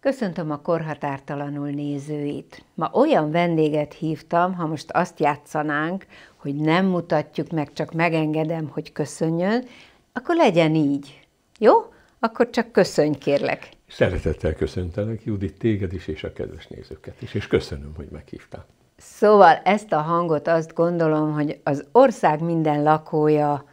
Köszöntöm a korhatártalanul nézőit. Ma olyan vendéget hívtam, ha most azt játszanánk, hogy nem mutatjuk meg, csak megengedem, hogy köszönjön, akkor legyen így. Jó? Akkor csak köszönj, kérlek. Szeretettel köszöntelek, Judit, téged is, és a kedves nézőket is, és köszönöm, hogy meghívtál. Szóval ezt a hangot azt gondolom, hogy az ország minden lakója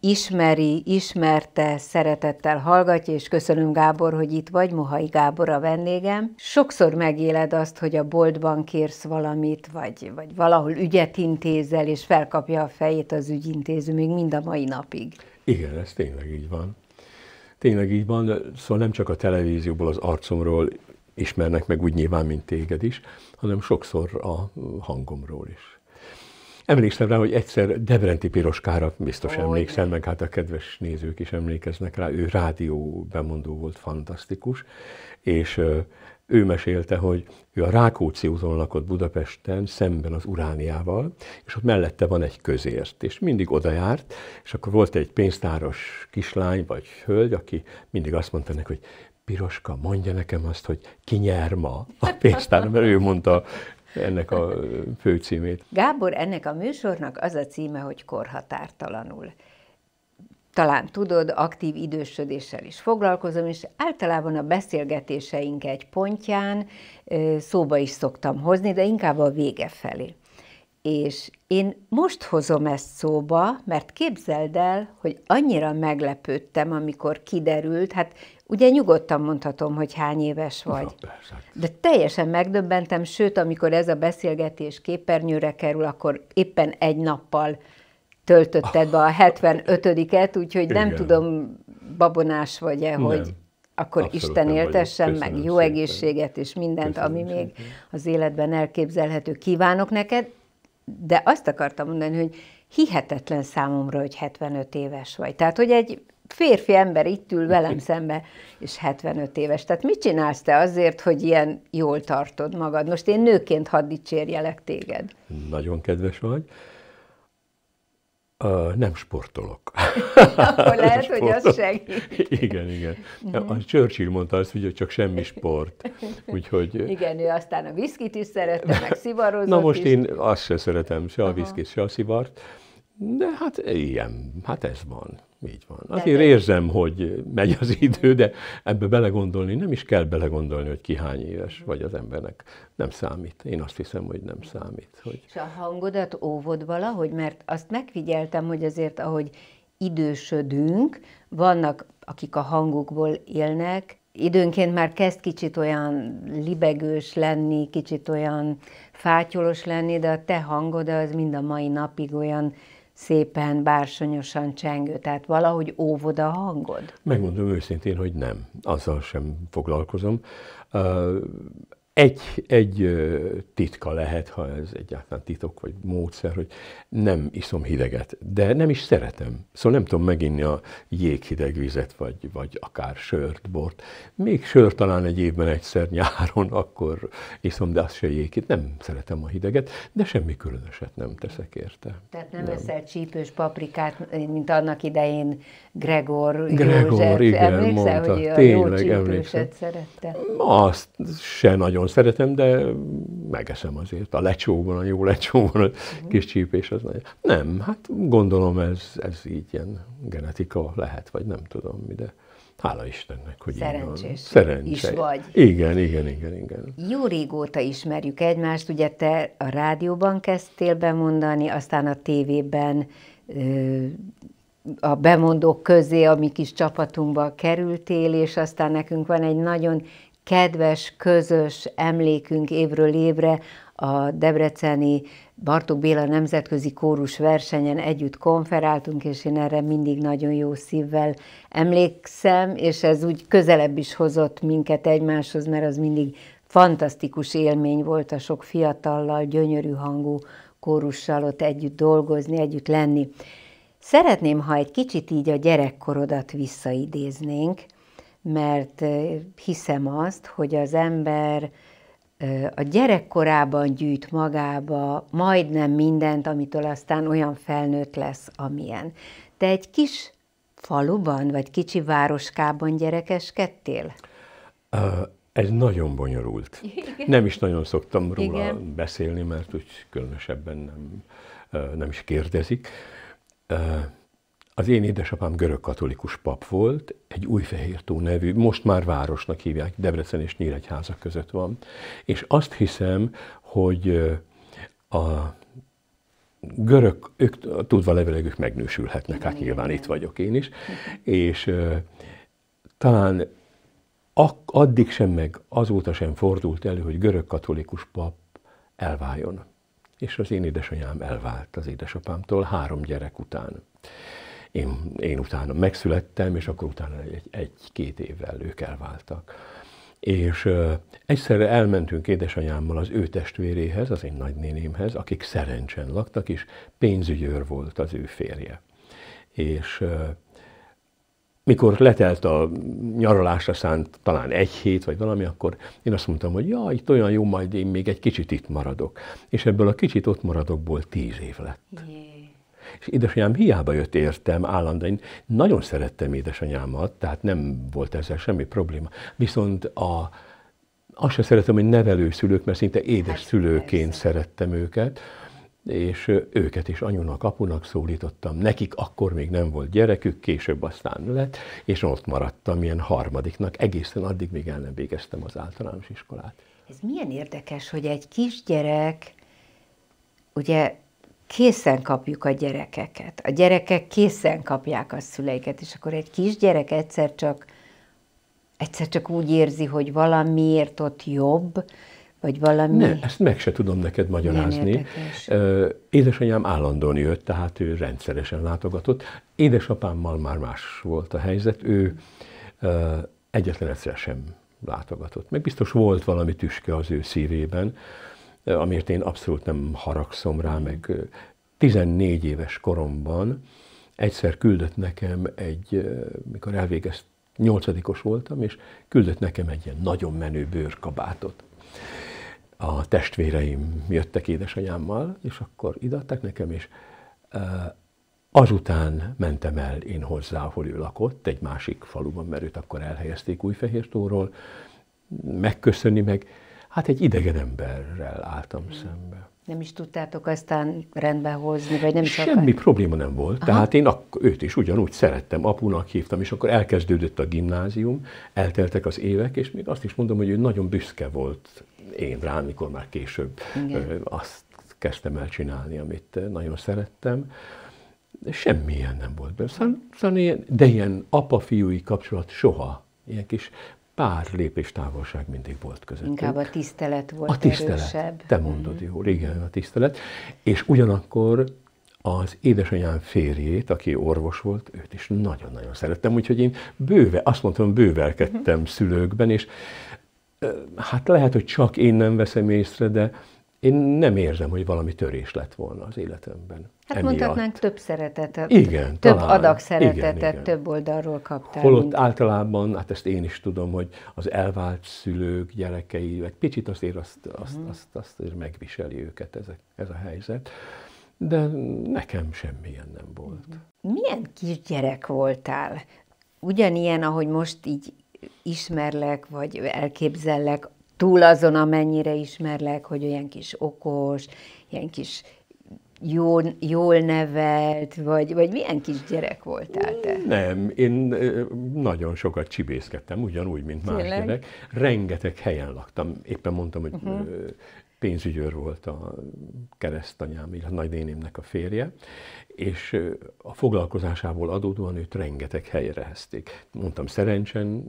ismeri, ismerte, szeretettel hallgatja, és köszönöm Gábor, hogy itt vagy, Mohai Gábor a vendégem. Sokszor megéled azt, hogy a boltban kérsz valamit, vagy, vagy valahol ügyet intézel, és felkapja a fejét az ügyintéző még mind a mai napig. Igen, ez tényleg így van. Tényleg így van, szóval nem csak a televízióból az arcomról ismernek meg úgy nyilván, mint téged is, hanem sokszor a hangomról is. Emlékszem rá, hogy egyszer Debrenti Piroskára, biztos oh, emlékszel, meg hát a kedves nézők is emlékeznek rá, ő rádió bemondó volt, fantasztikus, és ő mesélte, hogy ő a Rákóczi úton lakott Budapesten, szemben az Urániával, és ott mellette van egy közért, és mindig oda járt, és akkor volt egy pénztáros kislány vagy hölgy, aki mindig azt mondta neki, hogy Piroska, mondja nekem azt, hogy ki nyer ma a pénztár, mert ő mondta ennek a főcímét. Gábor, ennek a műsornak az a címe, hogy korhatártalanul talán tudod, aktív idősödéssel is foglalkozom, és általában a beszélgetéseink egy pontján szóba is szoktam hozni, de inkább a vége felé. És én most hozom ezt szóba, mert képzeld el, hogy annyira meglepődtem, amikor kiderült, hát ugye nyugodtan mondhatom, hogy hány éves vagy. De teljesen megdöbbentem, sőt, amikor ez a beszélgetés képernyőre kerül, akkor éppen egy nappal töltötted be a 75-et, úgyhogy Igen. nem tudom, babonás vagy-e, nem. hogy akkor Abszolút Isten éltessen, meg jó szépen. egészséget és mindent, Köszönöm ami szépen. még az életben elképzelhető. Kívánok neked, de azt akartam mondani, hogy hihetetlen számomra, hogy 75 éves vagy. Tehát, hogy egy férfi ember itt ül velem szembe, és 75 éves. Tehát mit csinálsz te azért, hogy ilyen jól tartod magad? Most én nőként hadd dicsérjelek téged. Nagyon kedves vagy. Uh, nem sportolok. Akkor lehet, sportolok. hogy az segít. Igen, igen. Uh-huh. A Churchill mondta azt, hogy csak semmi sport. Úgyhogy... Igen, ő aztán a viszkit is szerette, meg szivarozott Na most is. én azt se szeretem, se a viszkit, se a szivart. De hát ilyen, hát ez van. Így van. Azért érzem, hogy megy az idő, de ebbe belegondolni nem is kell belegondolni, hogy ki hány éves vagy az embernek. Nem számít. Én azt hiszem, hogy nem számít. Hogy... És a hangodat óvod valahogy? Mert azt megfigyeltem, hogy azért, ahogy idősödünk, vannak, akik a hangukból élnek, időnként már kezd kicsit olyan libegős lenni, kicsit olyan fátyolos lenni, de a te hangod az mind a mai napig olyan szépen, bársonyosan csengő, tehát valahogy óvod a hangod? Megmondom őszintén, hogy nem. Azzal sem foglalkozom egy, egy titka lehet, ha ez egyáltalán titok vagy módszer, hogy nem iszom hideget, de nem is szeretem. Szóval nem tudom meginni a jéghideg vizet, vagy, vagy akár sört, bort. Még sört talán egy évben egyszer nyáron, akkor iszom, de azt se jéghideg. Nem szeretem a hideget, de semmi különöset nem teszek érte. Tehát nem, nem. eszel csípős paprikát, mint annak idején Gregor, Gregor József. igen, emlékszel, mondta. hogy a Tényleg, jó csípőset emlékszem. szerette? Azt se nagyon nagyon szeretem, de megeszem azért. A lecsóban, a jó lecsóban, a mhm. kis csípés az nagyon. Nem, hát gondolom ez, ez így ilyen genetika lehet, vagy nem tudom mi, de hála Istennek, hogy Szerencsés is vagy. Igen, igen, igen, igen. Jó régóta ismerjük egymást, ugye te a rádióban kezdtél bemondani, aztán a tévében a bemondók közé a mi kis csapatunkba kerültél, és aztán nekünk van egy nagyon kedves, közös emlékünk évről évre a Debreceni Bartók Béla Nemzetközi Kórus versenyen együtt konferáltunk, és én erre mindig nagyon jó szívvel emlékszem, és ez úgy közelebb is hozott minket egymáshoz, mert az mindig fantasztikus élmény volt a sok fiatallal, gyönyörű hangú kórussal ott együtt dolgozni, együtt lenni. Szeretném, ha egy kicsit így a gyerekkorodat visszaidéznénk, mert hiszem azt, hogy az ember a gyerekkorában gyűjt magába majdnem mindent, amitől aztán olyan felnőtt lesz, amilyen. Te egy kis faluban, vagy kicsi városkában gyerekeskedtél? Ez nagyon bonyolult. Igen. Nem is nagyon szoktam róla Igen. beszélni, mert úgy különösebben nem, nem is kérdezik. Az én édesapám görög katolikus pap volt, egy újfehértó nevű, most már városnak hívják, Debrecen és Nyíregyháza között van. És azt hiszem, hogy a görög, ők tudva levelegük megnősülhetnek, hát nyilván itt vagyok én is, és talán addig sem, meg azóta sem fordult elő, hogy görög katolikus pap elváljon. És az én édesanyám elvált az édesapámtól három gyerek után. Én, én utána megszülettem, és akkor utána egy-két egy, évvel ők elváltak. És uh, egyszerre elmentünk édesanyámmal az ő testvéréhez, az én nagynénémhez, akik szerencsen laktak, és pénzügyőr volt az ő férje. És uh, mikor letelt a nyaralásra szánt talán egy hét, vagy valami, akkor én azt mondtam, hogy ja, itt olyan jó, majd én még egy kicsit itt maradok. És ebből a kicsit ott maradokból tíz év lett. Yeah. És édesanyám hiába jött értem állandóan. Nagyon szerettem édesanyámat, tehát nem volt ezzel semmi probléma. Viszont a, azt sem szeretem, hogy nevelőszülők, mert szinte édes hát, szülőként persze. szerettem őket, és őket is anyunak, apunak szólítottam. Nekik akkor még nem volt gyerekük, később aztán lett, és ott maradtam ilyen harmadiknak, egészen addig még el nem végeztem az általános iskolát. Ez milyen érdekes, hogy egy kisgyerek ugye készen kapjuk a gyerekeket. A gyerekek készen kapják a szüleiket, és akkor egy kisgyerek egyszer csak, egyszer csak úgy érzi, hogy valamiért ott jobb, vagy valami... Ne, ezt meg se tudom neked magyarázni. Édesanyám állandóan jött, tehát ő rendszeresen látogatott. Édesapámmal már más volt a helyzet, ő egyetlen egyszer sem látogatott. Meg biztos volt valami tüske az ő szívében, amiért én abszolút nem haragszom rá, hmm. meg 14 éves koromban egyszer küldött nekem egy, mikor elvégezt, nyolcadikos voltam, és küldött nekem egy ilyen nagyon menő bőrkabátot. A testvéreim jöttek édesanyámmal, és akkor idatták nekem, és azután mentem el én hozzá, ahol ő lakott, egy másik faluban, mert őt akkor elhelyezték Újfehértóról, megköszönni meg, Hát egy idegen emberrel álltam hmm. szembe. Nem is tudtátok aztán rendbe hozni, vagy nem is Semmi akar... probléma nem volt. Aha. Tehát én ak- őt is ugyanúgy szerettem, apunak hívtam, és akkor elkezdődött a gimnázium, elteltek az évek, és még azt is mondom, hogy ő nagyon büszke volt én rá, mikor már később Igen. azt kezdtem el csinálni, amit nagyon szerettem. Semmilyen nem volt Szóval, szóval ilyen, de ilyen apa-fiúi kapcsolat soha. Ilyen kis pár lépés távolság mindig volt közöttük. Inkább a tisztelet volt A tisztelet, erősebb. te mondod mm. jól, igen, a tisztelet. És ugyanakkor az édesanyám férjét, aki orvos volt, őt is nagyon-nagyon szerettem, úgyhogy én bőve, azt mondtam, bővelkedtem mhm. szülőkben, és hát lehet, hogy csak én nem veszem észre, de én nem érzem, hogy valami törés lett volna az életemben. Hát emiatt. mondhatnánk több szeretetet, igen, több talán. adag szeretetet igen, igen. több oldalról kaptál. Holott mint... általában, hát ezt én is tudom, hogy az elvált szülők, gyerekei, egy picit azért azt, azt, uh-huh. azt, azt, azt megviseli őket ez a, ez a helyzet. De nekem semmilyen nem volt. Uh-huh. Milyen kisgyerek voltál? Ugyanilyen, ahogy most így ismerlek, vagy elképzellek, túl azon, amennyire ismerlek, hogy olyan kis okos, ilyen kis jó, jól nevelt, vagy, vagy milyen kis gyerek voltál te? Nem, én nagyon sokat csibészkedtem, ugyanúgy, mint más Tényleg? gyerek. Rengeteg helyen laktam. Éppen mondtam, hogy uh-huh pénzügyőr volt a keresztanyám, a nagynénémnek a férje, és a foglalkozásából adódóan őt rengeteg helyre hezték. Mondtam, szerencsen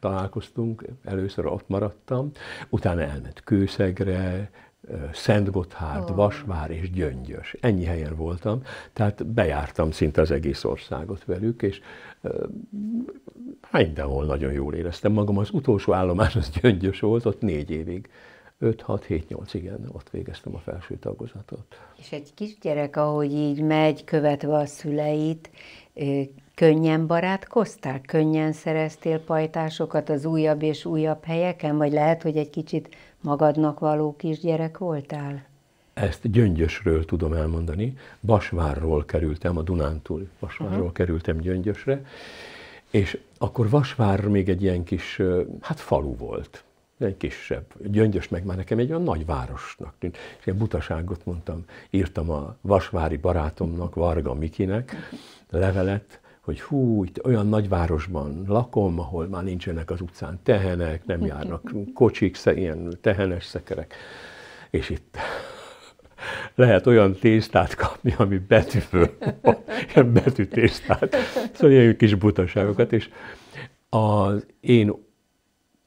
találkoztunk, először ott maradtam, utána elment Kőszegre, Szent Gotthárd, oh. Vasvár és Gyöngyös. Ennyi helyen voltam, tehát bejártam szinte az egész országot velük, és mindenhol nagyon jól éreztem magam. Az utolsó állomás az Gyöngyös volt, ott négy évig 5-6-7-8, igen, ott végeztem a felső tagozatot. És egy kisgyerek, ahogy így megy, követve a szüleit, könnyen barátkoztál? Könnyen szereztél pajtásokat az újabb és újabb helyeken? Vagy lehet, hogy egy kicsit magadnak való kisgyerek voltál? Ezt Gyöngyösről tudom elmondani. Basvárról kerültem, a Dunántúl Basvárról uh-huh. kerültem Gyöngyösre, és akkor Vasvár még egy ilyen kis, hát falu volt egy kisebb. Gyöngyös meg már nekem egy olyan nagy városnak tűnt. És ilyen butaságot mondtam, írtam a vasvári barátomnak, Varga Mikinek levelet, hogy hú, itt olyan nagyvárosban lakom, ahol már nincsenek az utcán tehenek, nem járnak kocsik, ilyen tehenes szekerek. És itt lehet olyan tésztát kapni, ami betűvő, ilyen betűtésztát. Szóval ilyen kis butaságokat. És az én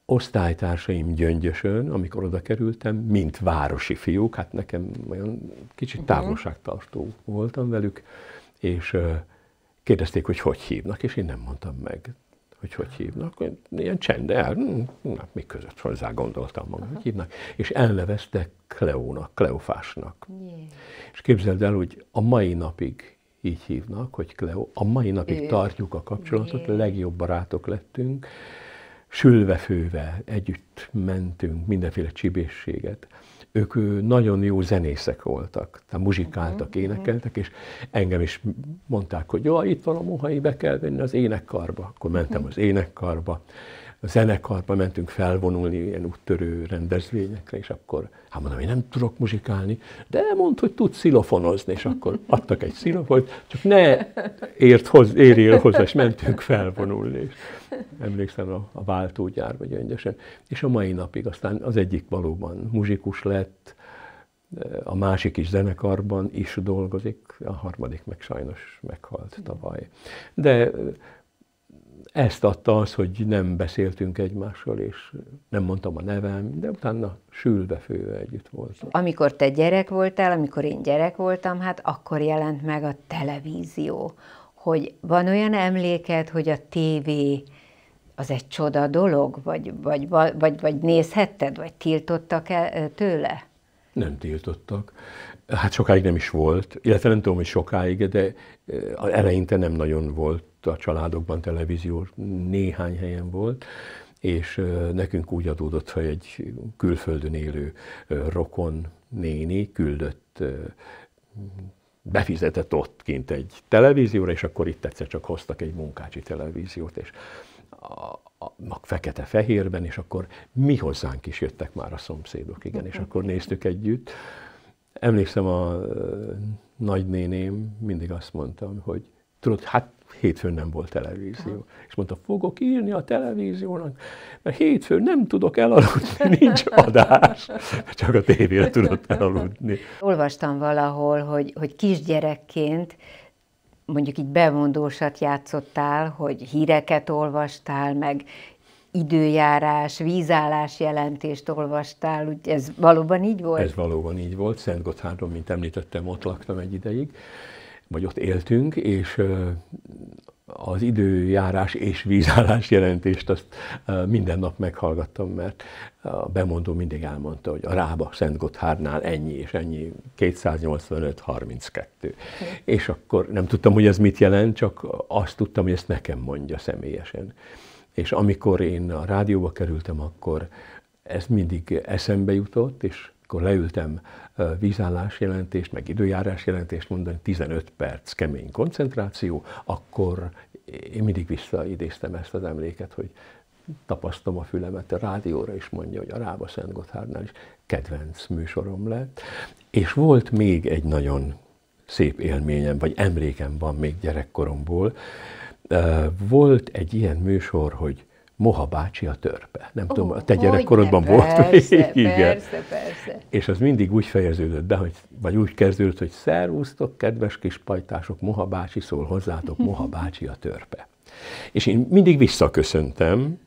osztálytársaim gyöngyösön, amikor oda kerültem, mint városi fiúk, hát nekem olyan kicsit mhm. távolságtartó voltam velük, és kérdezték, hogy hogy hívnak, és én nem mondtam meg, hogy hogy hívnak. Ilyen csend, el, hm, hm, hát mi között hozzá gondoltam magam, hogy hívnak. És elneveztek Kleónak, Kleofásnak. Yeah. És képzeld el, hogy a mai napig így hívnak, hogy Kleó, a mai napig tartjuk a kapcsolatot, yeah. legjobb barátok lettünk, sülvefővel együtt mentünk, mindenféle csibészséget. Ők nagyon jó zenészek voltak, tehát muzsikáltak, mhm, mhm. énekeltek, és engem is mondták, hogy jó, itt van a mohai, be kell venni az énekkarba. Akkor mentem mhm. az énekkarba, a zenekarba mentünk felvonulni ilyen úttörő rendezvényekre, és akkor, hát mondom, én nem tudok muzsikálni, de mondta, hogy tud szilofonozni, és akkor adtak egy szilofont, csak ne ért hoz, érjél hozzá, és mentünk felvonulni. És emlékszem a, a váltógyárba gyöngyösen. És a mai napig aztán az egyik valóban muzsikus lett, eh, a másik is zenekarban is dolgozik, a harmadik meg sajnos meghalt tavaly. De eh, ezt adta az, hogy nem beszéltünk egymással, és nem mondtam a nevem, de utána sülve főve együtt voltunk. Amikor te gyerek voltál, amikor én gyerek voltam, hát akkor jelent meg a televízió, hogy van olyan emléked, hogy a tévé az egy csoda dolog, vagy, vagy, vagy, vagy nézhetted, vagy tiltottak -e tőle? Nem tiltottak. Hát sokáig nem is volt, illetve nem tudom, hogy sokáig, de eleinte nem nagyon volt a családokban televízió néhány helyen volt, és nekünk úgy adódott, hogy egy külföldön élő rokon néni küldött befizetett ott kint egy televízióra, és akkor itt egyszer csak hoztak egy munkácsi televíziót, és a, a fekete-fehérben, és akkor mi hozzánk is jöttek már a szomszédok, igen, és akkor néztük együtt. Emlékszem, a nagynéném mindig azt mondtam, hogy tudod, hát hétfőn nem volt televízió. Aha. És mondta, fogok írni a televíziónak, mert hétfőn nem tudok elaludni, nincs adás. Csak a tévére tudott elaludni. Olvastam valahol, hogy, hogy kisgyerekként mondjuk így bemondósat játszottál, hogy híreket olvastál, meg időjárás, vízállás jelentést olvastál, úgy ez valóban így volt? Ez valóban így volt, Szent Gotthárdon, mint említettem, ott laktam egy ideig, vagy ott éltünk, és az időjárás és vízállás jelentést azt minden nap meghallgattam, mert a bemondó mindig elmondta, hogy a Rába Szent Gotthárnál ennyi és ennyi, 285, 32. Hm. És akkor nem tudtam, hogy ez mit jelent, csak azt tudtam, hogy ezt nekem mondja személyesen. És amikor én a rádióba kerültem, akkor ez mindig eszembe jutott, és akkor leültem vízállás jelentést, meg időjárás jelentést mondani, 15 perc kemény koncentráció, akkor én mindig visszaidéztem ezt az emléket, hogy tapasztom a fülemet, a rádióra is mondja, hogy a Rába Szent Gotthárnál is kedvenc műsorom lett. És volt még egy nagyon szép élményem, vagy emlékem van még gyerekkoromból. Volt egy ilyen műsor, hogy Moha bácsi a törpe. Nem oh, tudom, a te gyerekkorodban ne, volt persze, még? Igen. Persze, persze. És az mindig úgy fejeződött be, hogy, vagy úgy kezdődött, hogy szervusztok, kedves kis pajtások, Moha bácsi szól hozzátok, Moha bácsi a törpe. És én mindig visszaköszöntem,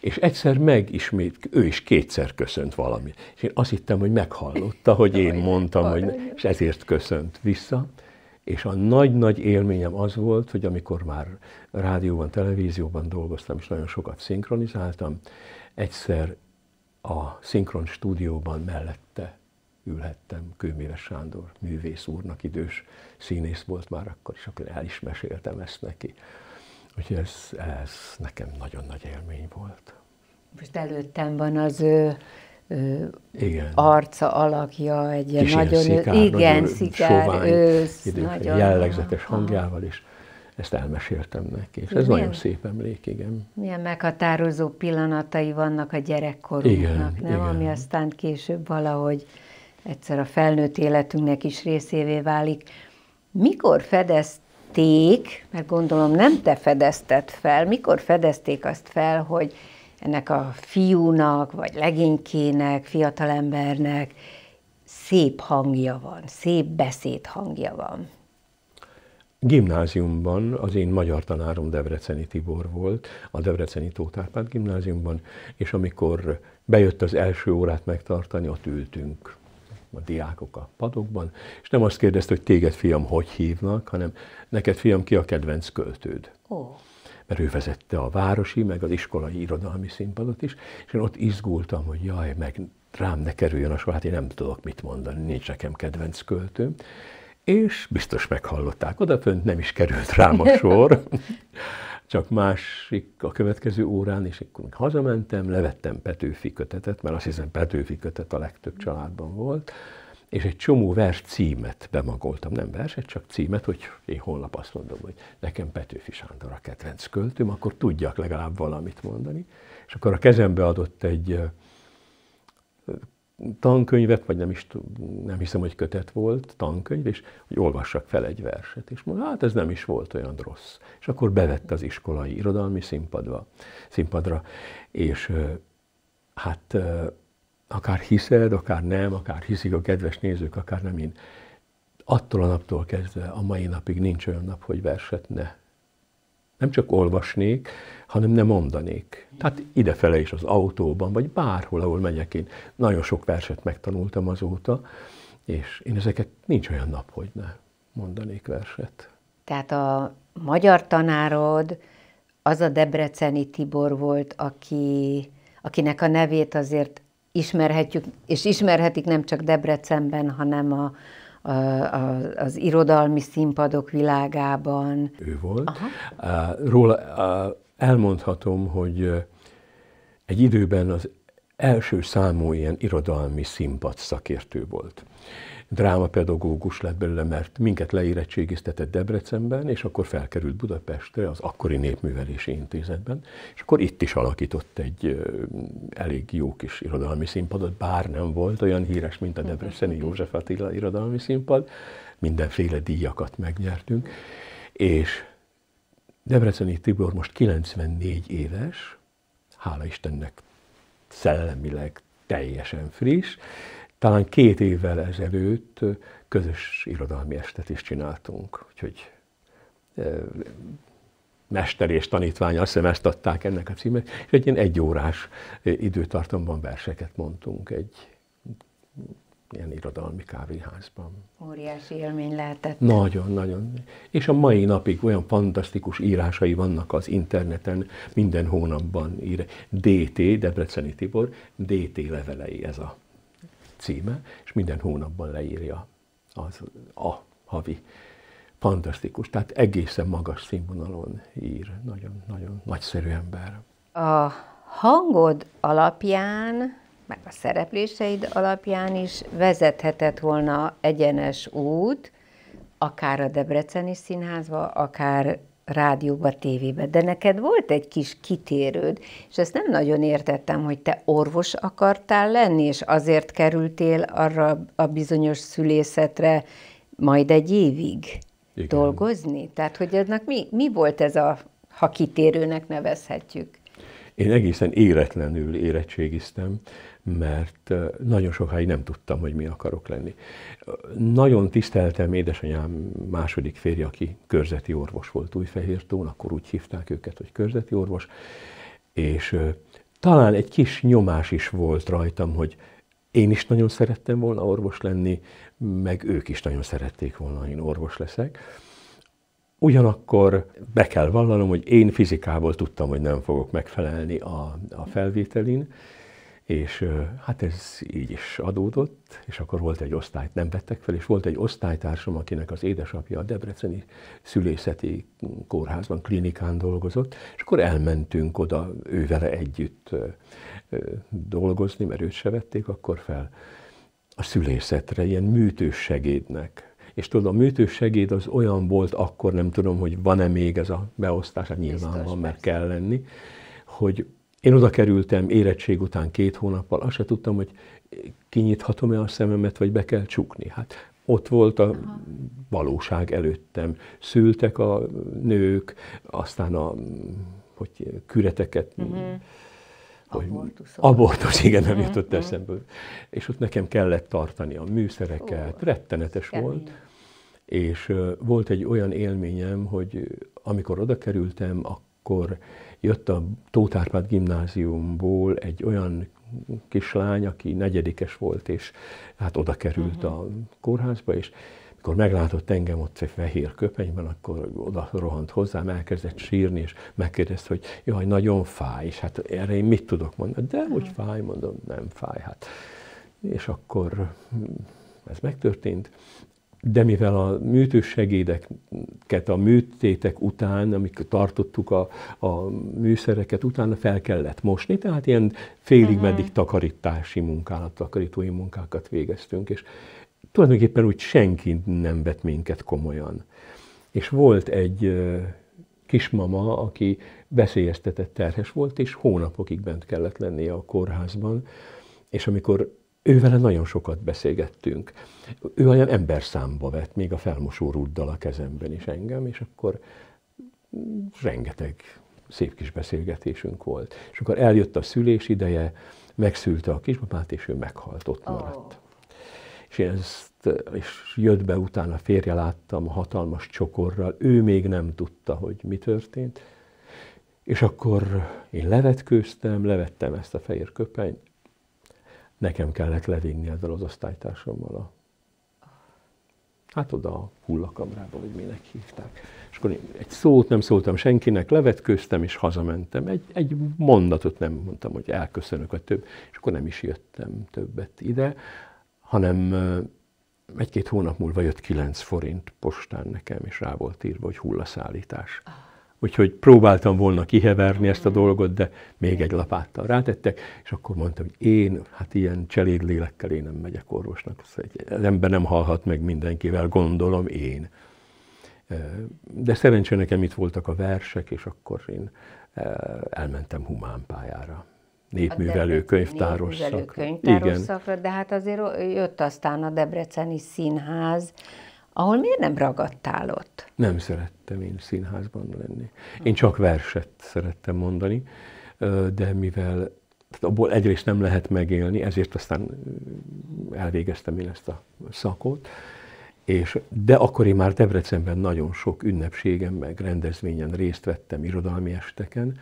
és egyszer megismét, ő is kétszer köszönt valamit. És én azt hittem, hogy meghallotta, hogy én mondtam, hogy, és ezért köszönt vissza. És a nagy-nagy élményem az volt, hogy amikor már rádióban, televízióban dolgoztam, és nagyon sokat szinkronizáltam, egyszer a szinkron stúdióban mellette ülhettem Kőmére Sándor művész úrnak, idős színész volt már akkor, és akkor el is meséltem ezt neki. Úgyhogy ez, ez nekem nagyon nagy élmény volt. Most előttem van az ő igen. arca, alakja, egy Kis ilyen nagyon, szikár, igen, nagyon szikár, sovány, ősz, idős, nagyon, jellegzetes hangjával, is. ezt elmeséltem neki, és ez milyen, nagyon szép emlék, igen. Milyen meghatározó pillanatai vannak a gyerekkorunknak, igen, nem? Igen. Ami aztán később valahogy egyszer a felnőtt életünknek is részévé válik. Mikor fedezték, mert gondolom nem te fedezted fel, mikor fedezték azt fel, hogy ennek a fiúnak, vagy legénykének, fiatalembernek szép hangja van, szép beszéd hangja van. Gimnáziumban az én magyar tanárom Debreceni Tibor volt, a Debreceni Tótárpát gimnáziumban, és amikor bejött az első órát megtartani, ott ültünk a diákok a padokban, és nem azt kérdezte, hogy téged, fiam, hogy hívnak, hanem neked, fiam, ki a kedvenc költőd. Oh mert ő vezette a városi, meg az iskolai irodalmi színpadot is, és én ott izgultam, hogy jaj, meg rám ne kerüljön a sohát, én nem tudok mit mondani, nincs nekem kedvenc költőm, és biztos meghallották odafönt, nem is került rám a sor, csak másik a következő órán, és akkor hazamentem, levettem Petőfi kötetet, mert azt hiszem Petőfi kötet a legtöbb családban volt, és egy csomó vers címet bemagoltam, nem verset, csak címet, hogy én holnap azt mondom, hogy nekem Petőfi Sándor a kedvenc költőm, akkor tudjak legalább valamit mondani. És akkor a kezembe adott egy tankönyvet, vagy nem is nem hiszem, hogy kötet volt, tankönyv, és hogy olvassak fel egy verset. És mondta, hát ez nem is volt olyan rossz. És akkor bevett az iskolai irodalmi színpadra, színpadra és hát akár hiszed, akár nem, akár hiszik a kedves nézők, akár nem én, attól a naptól kezdve a mai napig nincs olyan nap, hogy verset ne. Nem csak olvasnék, hanem ne mondanék. Tehát idefele is az autóban, vagy bárhol, ahol megyek én. Nagyon sok verset megtanultam azóta, és én ezeket nincs olyan nap, hogy ne mondanék verset. Tehát a magyar tanárod az a Debreceni Tibor volt, aki, akinek a nevét azért ismerhetjük, és ismerhetik nem csak Debrecenben, hanem a, a, a, az irodalmi színpadok világában. Ő volt. Aha. Róla elmondhatom, hogy egy időben az első számú ilyen irodalmi színpad szakértő volt drámapedagógus lett belőle, mert minket leérettségiztetett Debrecenben, és akkor felkerült Budapestre az akkori Népművelési Intézetben, és akkor itt is alakított egy elég jó kis irodalmi színpadot, bár nem volt olyan híres, mint a mhm, Debreceni mhm. József Attila irodalmi színpad, mindenféle díjakat megnyertünk, és Debreceni Tibor most 94 éves, hála Istennek szellemileg teljesen friss, talán két évvel ezelőtt közös irodalmi estet is csináltunk, úgyhogy mester és tanítvány, azt hiszem ezt adták ennek a címet, és egy ilyen egyórás időtartamban verseket mondtunk egy ilyen irodalmi kávéházban. Óriási élmény lehetett. Nagyon, nagyon. És a mai napig olyan fantasztikus írásai vannak az interneten, minden hónapban ír. DT, Debreceni Tibor, DT levelei ez a címe, és minden hónapban leírja az a havi. Fantasztikus, tehát egészen magas színvonalon ír, nagyon-nagyon nagyszerű ember. A hangod alapján, meg a szerepléseid alapján is vezethetett volna egyenes út, akár a Debreceni Színházba, akár rádióba, tévébe, de neked volt egy kis kitérőd, és ezt nem nagyon értettem, hogy te orvos akartál lenni, és azért kerültél arra a bizonyos szülészetre majd egy évig Igen. dolgozni? Tehát, hogy ennek mi, mi volt ez a, ha kitérőnek nevezhetjük? Én egészen éretlenül érettségiztem, mert nagyon sokáig nem tudtam, hogy mi akarok lenni. Nagyon tiszteltem édesanyám második férje, aki körzeti orvos volt Újfehértón, akkor úgy hívták őket, hogy körzeti orvos, és talán egy kis nyomás is volt rajtam, hogy én is nagyon szerettem volna orvos lenni, meg ők is nagyon szerették volna, hogy én orvos leszek. Ugyanakkor be kell vallanom, hogy én fizikából tudtam, hogy nem fogok megfelelni a, a felvételin, és hát ez így is adódott, és akkor volt egy osztályt, nem vettek fel, és volt egy osztálytársam, akinek az édesapja a Debreceni Szülészeti Kórházban, klinikán dolgozott, és akkor elmentünk oda ővele együtt dolgozni, mert őt se vették akkor fel a szülészetre, ilyen műtős segédnek. És tudod, a műtősegéd az olyan volt akkor, nem tudom, hogy van-e még ez a beosztás, hát nyilván Biztos, van, mert persze. kell lenni, hogy én oda kerültem érettség után két hónappal, azt se tudtam, hogy kinyithatom-e a szememet, vagy be kell csukni. Hát ott volt a Aha. valóság előttem. Szültek a nők, aztán a hogy küreteket uh-huh hogy Abortus, igen, nem mhm, jutott mm-hmm. eszembe. És ott nekem kellett tartani a műszereket, Ó, rettenetes kemény. volt. És volt egy olyan élményem, hogy amikor oda kerültem, akkor jött a Tóth Árpád gimnáziumból egy olyan kislány, aki negyedikes volt, és hát oda került mm-hmm. a kórházba, és akkor meglátott engem ott egy fehér köpenyben, akkor oda rohant hozzám, elkezdett sírni, és megkérdezte, hogy jaj, nagyon fáj, és hát erre én mit tudok mondani? Hát, de hogy fáj, mondom, nem fáj, hát. És akkor hm, ez megtörtént, de mivel a műtős segédeket a műtétek után, amikor tartottuk a, a műszereket, utána fel kellett mosni, tehát ilyen félig meddig takarítási munkálat, takarítói munkákat végeztünk, és tulajdonképpen úgy senki nem vett minket komolyan. És volt egy kismama, aki veszélyeztetett terhes volt, és hónapokig bent kellett lennie a kórházban, és amikor ővele nagyon sokat beszélgettünk. Ő olyan ember számba vett, még a felmosó ruddal a kezemben is engem, és akkor rengeteg szép kis beszélgetésünk volt. És akkor eljött a szülés ideje, megszülte a kisbabát, és ő meghalt, ott maradt. Oh és, ezt, és jött be utána, férje láttam a hatalmas csokorral, ő még nem tudta, hogy mi történt, és akkor én levetkőztem, levettem ezt a fehér köpenyt, nekem kellett levinni ezzel az osztálytársammal a hát oda a hullakamrába, vagy minek hívták. És akkor én egy szót nem szóltam senkinek, levetkőztem és hazamentem. Egy, egy mondatot nem mondtam, hogy elköszönök a több, és akkor nem is jöttem többet ide hanem egy-két hónap múlva jött 9 forint postán nekem, és rá volt írva, hogy hullaszállítás. Úgyhogy próbáltam volna kiheverni ezt a mhm. dolgot, de még egy lapáttal rátettek, és akkor mondtam, hogy én, hát ilyen cselédlélekkel én nem megyek orvosnak. Az szóval ember nem halhat meg mindenkivel, gondolom én. De szerencsére nekem itt voltak a versek, és akkor én elmentem humán pályára népművelő hát könyvtáros Igen. szakra, de hát azért jött aztán a Debreceni Színház, ahol miért nem ragadtál ott? Nem szerettem én színházban lenni. Én csak verset szerettem mondani, de mivel tehát abból egyrészt nem lehet megélni, ezért aztán elvégeztem én ezt a szakot. És, de akkor én már Debrecenben nagyon sok ünnepségen, meg rendezvényen részt vettem, irodalmi esteken,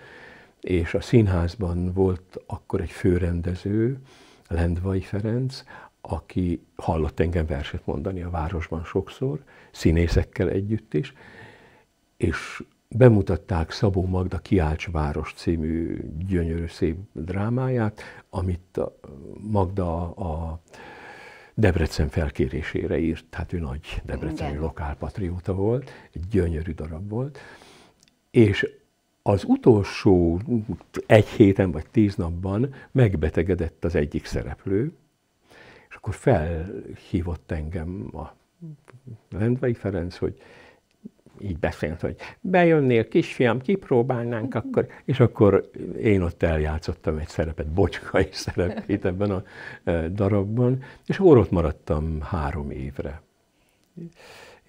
és a színházban volt akkor egy főrendező, Lendvai Ferenc, aki hallott engem verset mondani a városban sokszor, színészekkel együtt is, és bemutatták Szabó Magda Város című gyönyörű szép drámáját, amit Magda a Debrecen felkérésére írt, tehát ő nagy debreceni lokálpatrióta volt, egy gyönyörű darab volt, és az utolsó egy héten vagy tíz napban megbetegedett az egyik szereplő, és akkor felhívott engem a Lendvai Ferenc, hogy így beszélt, hogy bejönnél, kisfiam, kipróbálnánk akkor, és akkor én ott eljátszottam egy szerepet, bocskai szerepét ebben a eh, darabban, és orrot maradtam három évre.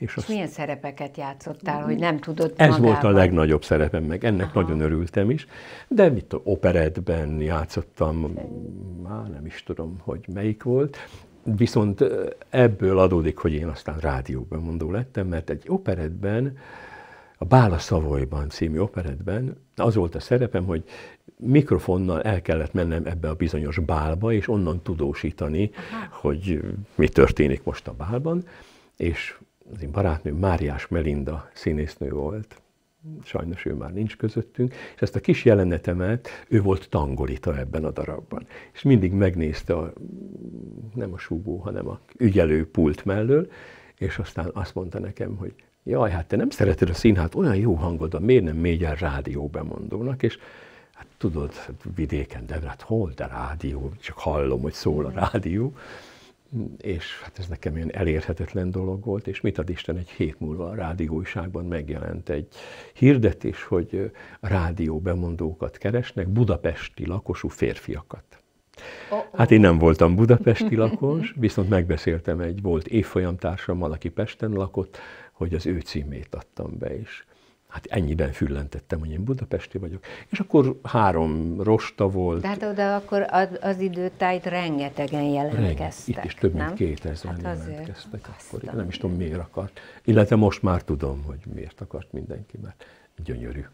És, és azt... milyen szerepeket játszottál, mm. hogy nem tudod Ez magában. volt a legnagyobb szerepem, meg ennek Aha. nagyon örültem is. De mit operetben játszottam, már nem is tudom, hogy melyik volt. Viszont ebből adódik, hogy én aztán rádióban mondó lettem, mert egy operetben, a Bála Szavolyban című operetben az volt a szerepem, hogy mikrofonnal el kellett mennem ebbe a bizonyos bálba, és onnan tudósítani, Aha. hogy mi történik most a bálban, és az én barátnőm Máriás Melinda színésznő volt, sajnos ő már nincs közöttünk, és ezt a kis jelenetemet, ő volt tangolita ebben a darabban. És mindig megnézte a, nem a súgó, hanem a ügyelő pult mellől, és aztán azt mondta nekem, hogy jaj, hát te nem szereted a színhát, olyan jó hangod, miért nem mégy el bemondónak, és hát tudod, hát vidéken, de hát hol, de rádió, csak hallom, hogy szól a rádió és hát ez nekem ilyen elérhetetlen dolog volt, és mit ad Isten, egy hét múlva a rádió újságban megjelent egy hirdetés, hogy rádió bemondókat keresnek, budapesti lakosú férfiakat. Hát én nem voltam budapesti lakos, viszont megbeszéltem egy volt évfolyamtársammal, aki Pesten lakott, hogy az ő címét adtam be is. Hát ennyiben füllentettem, hogy én budapesti vagyok. És akkor három rosta volt. Tehát oda akkor az időtájt rengetegen jelentkeztek, Itt is több nem? mint 2000 hát jelentkeztek akkor. Én nem is tudom, miért akart. Illetve most már tudom, hogy miért akart mindenki, mert gyönyörű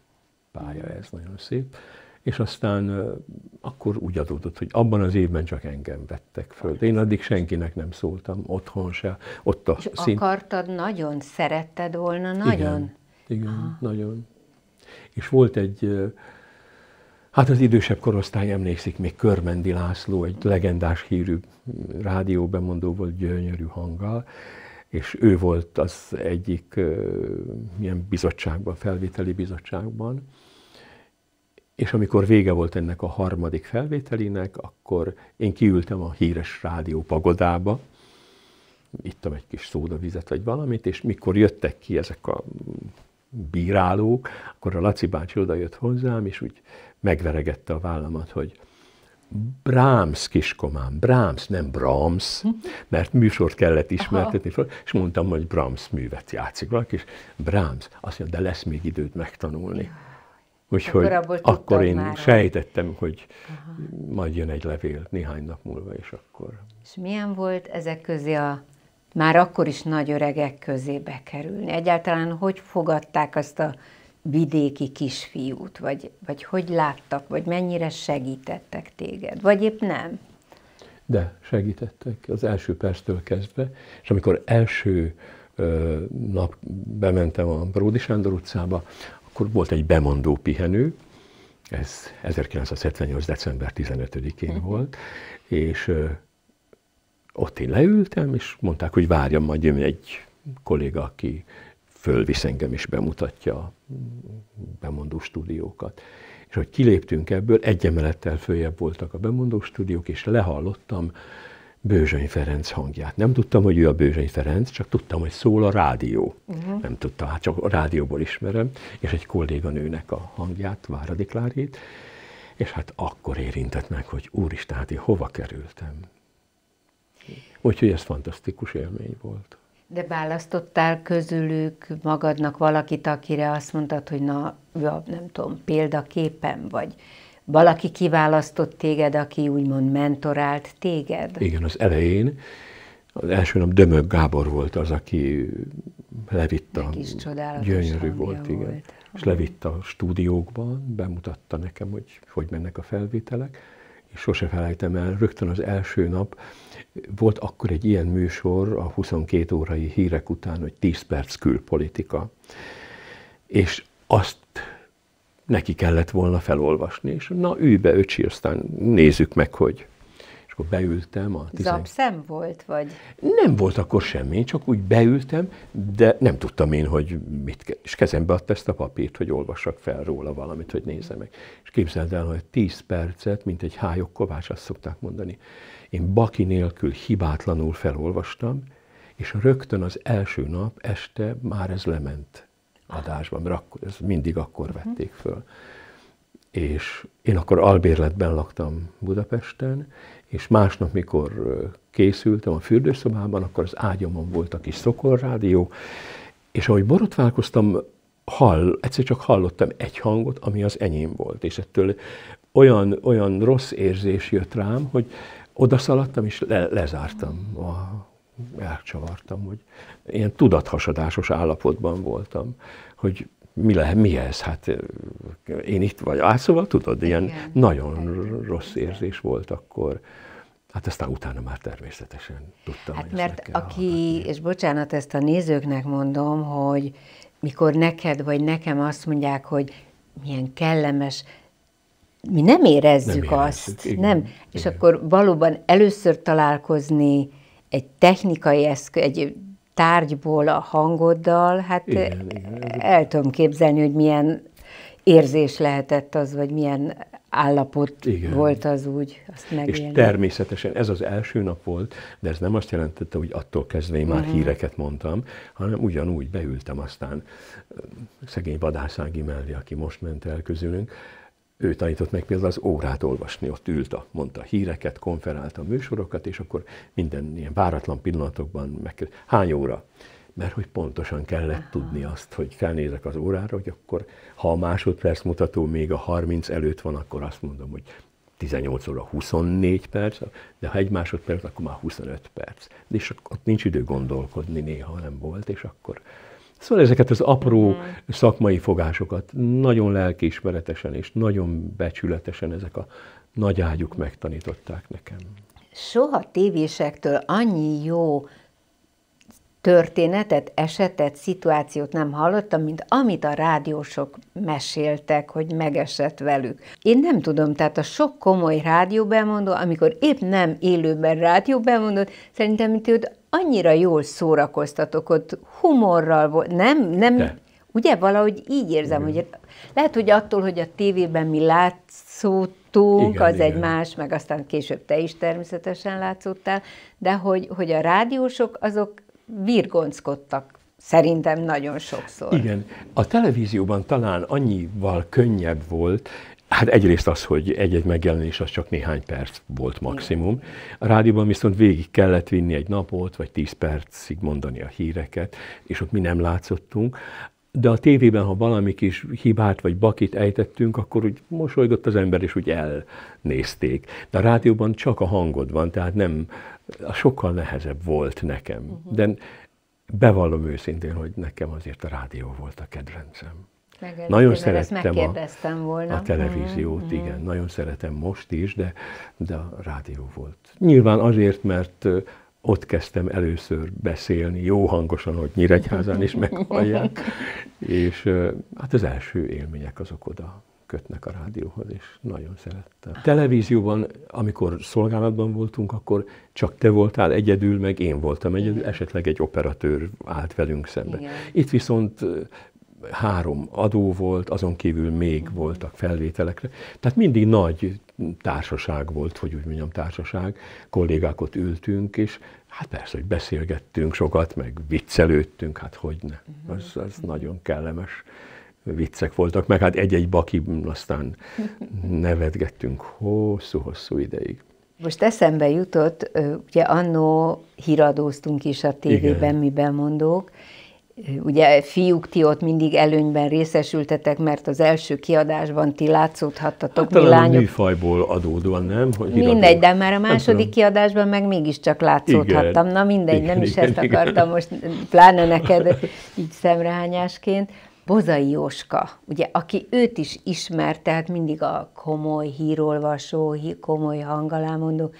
pálya ez, nagyon szép. És aztán akkor úgy adódott, hogy abban az évben csak engem vettek föl. Én addig senkinek nem szóltam, otthon se, ott a És szint... akartad nagyon, szeretted volna nagyon? Igen. Igen, Aha. nagyon. És volt egy, hát az idősebb korosztály emlékszik, még Körmendi László, egy legendás hírű mm, rádióbemondó volt, gyönyörű hanggal, és ő volt az egyik ilyen bizottságban, felvételi bizottságban. És amikor vége volt ennek a harmadik felvételinek, akkor én kiültem a híres rádió pagodába, ittam egy kis szódavizet vagy valamit, és mikor jöttek ki ezek a bírálók, akkor a Laci bácsi odajött hozzám, és úgy megveregette a vállamat, hogy Brahms kiskomám, Brahms, nem Brahms, mert műsort kellett ismertetni, Aha. és mondtam, hogy Brahms művet játszik valaki, és Brahms, azt mondja, de lesz még időt megtanulni. Úgyhogy akkor, akkor én már. sejtettem, hogy Aha. majd jön egy levél néhány nap múlva, és akkor. És milyen volt ezek közé a már akkor is nagy öregek közébe kerülni. Egyáltalán hogy fogadták azt a vidéki kisfiút, vagy, vagy hogy láttak, vagy mennyire segítettek téged, vagy épp nem? De segítettek az első perctől kezdve, és amikor első ö, nap bementem a Bródi Sándor utcába, akkor volt egy bemondó pihenő, ez 1978. december 15-én mhm. volt, és ott én leültem, és mondták, hogy várjam, majd jön egy kolléga, aki fölvisz engem és bemutatja a bemondó stúdiókat. És hogy kiléptünk ebből, egy emelettel följebb voltak a bemondó stúdiók, és lehallottam Bőzsöny Ferenc hangját. Nem tudtam, hogy ő a Bőzsöny Ferenc, csak tudtam, hogy szól a rádió. Uh-huh. Nem tudtam, hát csak a rádióból ismerem, és egy kolléganőnek a hangját, Váradi Klárét. És hát akkor érintett meg, hogy úristen, hát én hova kerültem. Úgyhogy ez fantasztikus élmény volt. De választottál közülük magadnak valakit, akire azt mondtad, hogy na, ja, nem tudom, példaképen vagy? Valaki kiválasztott téged, aki úgymond mentorált téged? Igen, az elején. Az első nap Dömög Gábor volt az, aki levitt, Kis Gyönyörű volt, igen. Volt. És levitt a stúdiókban, bemutatta nekem, hogy hogy mennek a felvételek és sose felejtem el, rögtön az első nap volt akkor egy ilyen műsor a 22 órai hírek után, hogy 10 perc külpolitika, és azt neki kellett volna felolvasni, és na ülj be, öcsi, aztán nézzük meg, hogy és akkor beültem a... Tizen... Zapszem volt, vagy? Nem volt akkor semmi, csak úgy beültem, de nem tudtam én, hogy mit ke... És kezembe adta ezt a papírt, hogy olvassak fel róla valamit, hogy nézze meg. És képzeld el, hogy 10 percet, mint egy hályok kovács, azt szokták mondani. Én baki nélkül hibátlanul felolvastam, és rögtön az első nap este már ez lement adásban, mert akkor, ez mindig akkor mhm. vették föl. És én akkor albérletben laktam Budapesten, és másnap, mikor készültem a fürdőszobában, akkor az ágyamon volt a kis szokorrádió, és ahogy borotválkoztam, hall, egyszer csak hallottam egy hangot, ami az enyém volt, és ettől olyan, olyan rossz érzés jött rám, hogy odaszaladtam és le, lezártam, a, elcsavartam, hogy ilyen tudathasadásos állapotban voltam, hogy mi, lehet mi ez? Hát én itt vagy. Á, szóval tudod, ilyen Igen. nagyon rossz érzés volt akkor. Hát aztán utána már természetesen tudtam, hát, hogy mert kell aki, hallgatni. és bocsánat, ezt a nézőknek mondom, hogy mikor neked vagy nekem azt mondják, hogy milyen kellemes, mi nem érezzük, nem érezzük azt, igen, nem? Igen. És akkor valóban először találkozni egy technikai eszköz, egy tárgyból a hangoddal, hát igen, igen. el tudom képzelni, hogy milyen érzés lehetett az, vagy milyen állapot Igen. volt az úgy, azt megélni. És természetesen ez az első nap volt, de ez nem azt jelentette, hogy attól kezdve én már uh-huh. híreket mondtam, hanem ugyanúgy beültem aztán szegény vadászági mellé, aki most ment el közülünk, ő tanított meg például az órát olvasni, ott ült, a, mondta híreket, konferálta műsorokat, és akkor minden ilyen váratlan pillanatokban megkérdezte, hány óra? Mert hogy pontosan kellett Aha. tudni azt, hogy felnézek az órára, hogy akkor, ha a másodperc mutató még a 30 előtt van, akkor azt mondom, hogy 18 óra 24 perc, de ha egy másodperc, akkor már 25 perc. És ott nincs idő gondolkodni néha, nem volt, és akkor Szóval ezeket az apró mm. szakmai fogásokat nagyon lelkiismeretesen és nagyon becsületesen ezek a nagy ágyuk megtanították nekem. Soha tévésektől annyi jó történetet, esetet, szituációt nem hallottam, mint amit a rádiósok meséltek, hogy megesett velük. Én nem tudom, tehát a sok komoly rádióbemondó, amikor épp nem élőben rádióbemondott, szerintem mint őt annyira jól szórakoztatok ott, humorral volt, nem, nem, De. ugye valahogy így érzem, igen. hogy lehet, hogy attól, hogy a tévében mi látszótunk, igen, az igen. egy más, meg aztán később te is természetesen látszottál, de hogy, hogy a rádiósok azok virgonckodtak Szerintem nagyon sokszor. Igen. A televízióban talán annyival könnyebb volt, Hát egyrészt az, hogy egy-egy megjelenés az csak néhány perc volt maximum. A rádióban viszont végig kellett vinni egy napot, vagy tíz percig mondani a híreket, és ott mi nem látszottunk. De a tévében, ha valami kis hibát vagy bakit ejtettünk, akkor úgy mosolygott az ember, és úgy elnézték. De a rádióban csak a hangod van, tehát nem, sokkal nehezebb volt nekem. Mhm. De bevallom őszintén, hogy nekem azért a rádió volt a kedvencem. Meg nagyon szerettem a, volna. a televíziót, mm-hmm. igen, nagyon szeretem most is, de, de a rádió volt. Nyilván azért, mert ott kezdtem először beszélni, jó hangosan, hogy Nyíregyházán is meghallják, és hát az első élmények azok oda kötnek a rádióhoz, és nagyon szerettem. Televízióban, amikor szolgálatban voltunk, akkor csak te voltál egyedül, meg én voltam egyedül, Igen. esetleg egy operatőr állt velünk szembe. Igen. Itt viszont három adó volt, azon kívül még mhm. voltak felvételekre. Tehát mindig nagy társaság volt, hogy úgy mondjam, társaság. Kollégák ott ültünk, és hát persze, hogy beszélgettünk sokat, meg viccelődtünk, hát ne. Mhm. Az, az nagyon kellemes viccek voltak, meg hát egy-egy baki, aztán nevetgettünk hosszú-hosszú ideig. Most eszembe jutott, ugye annó híradóztunk is a tévében, mi bemondók, Ugye fiúk, ti ott mindig előnyben részesültetek, mert az első kiadásban ti látszódhattatok, hát, talán lányok. A műfajból adódóan, nem? Hogy mindegy, iradók. de már a második nem kiadásban meg mégiscsak látszódhattam. Igen. Na mindegy, igen, nem is igen, ezt akartam most, pláne neked így szemrehányásként. Bozai Jóska, ugye, aki őt is ismert, tehát mindig a komoly hírolvasó, komoly hangalámondó,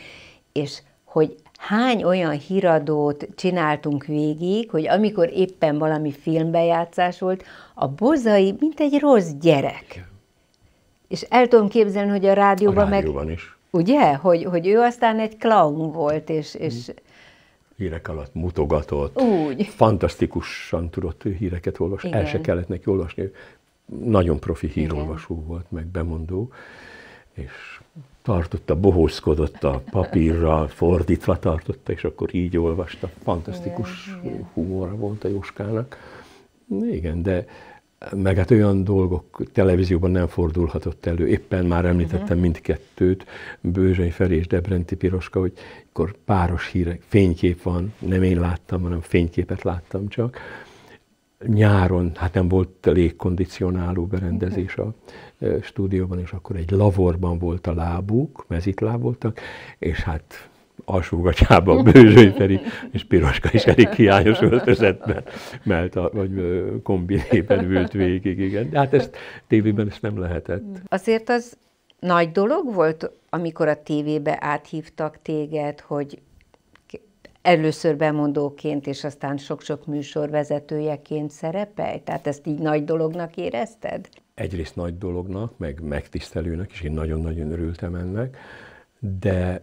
és hogy hány olyan híradót csináltunk végig, hogy amikor éppen valami filmbejátszás volt, a bozai, mint egy rossz gyerek. És el tudom képzelni, hogy a rádióban, a rádióban meg... is. Ugye? Hogy, hogy ő aztán egy clown volt, és, és mm. hírek alatt mutogatott. Úgy. Fantasztikusan tudott ő híreket olvasni. Igen. El se kellett neki olvasni. Nagyon profi hírolvasó Igen. volt, meg bemondó. És tartotta, bohózkodott a papírra, fordítva tartotta, és akkor így olvasta. Fantasztikus humorra humora volt a Jóskának. Igen, de meg hát olyan dolgok televízióban nem fordulhatott elő. Éppen már említettem uh-huh. mindkettőt, Bőzsei Feri és Debrenti Piroska, hogy akkor páros hírek, fénykép van, nem én láttam, hanem fényképet láttam csak. Nyáron, hát nem volt légkondicionáló berendezés a stúdióban, és akkor egy lavorban volt a lábuk, mezitláb voltak, és hát alsógatyában Bőzsöny Feri és Piroska is elég hiányos öltözetben, mert a, vagy kombinében ült végig, igen. De hát ezt tévében ezt nem lehetett. Azért az nagy dolog volt, amikor a tévébe áthívtak téged, hogy először bemondóként, és aztán sok-sok műsorvezetőjeként szerepelj? Tehát ezt így nagy dolognak érezted? egyrészt nagy dolognak, meg megtisztelőnek, és én nagyon-nagyon örültem ennek, de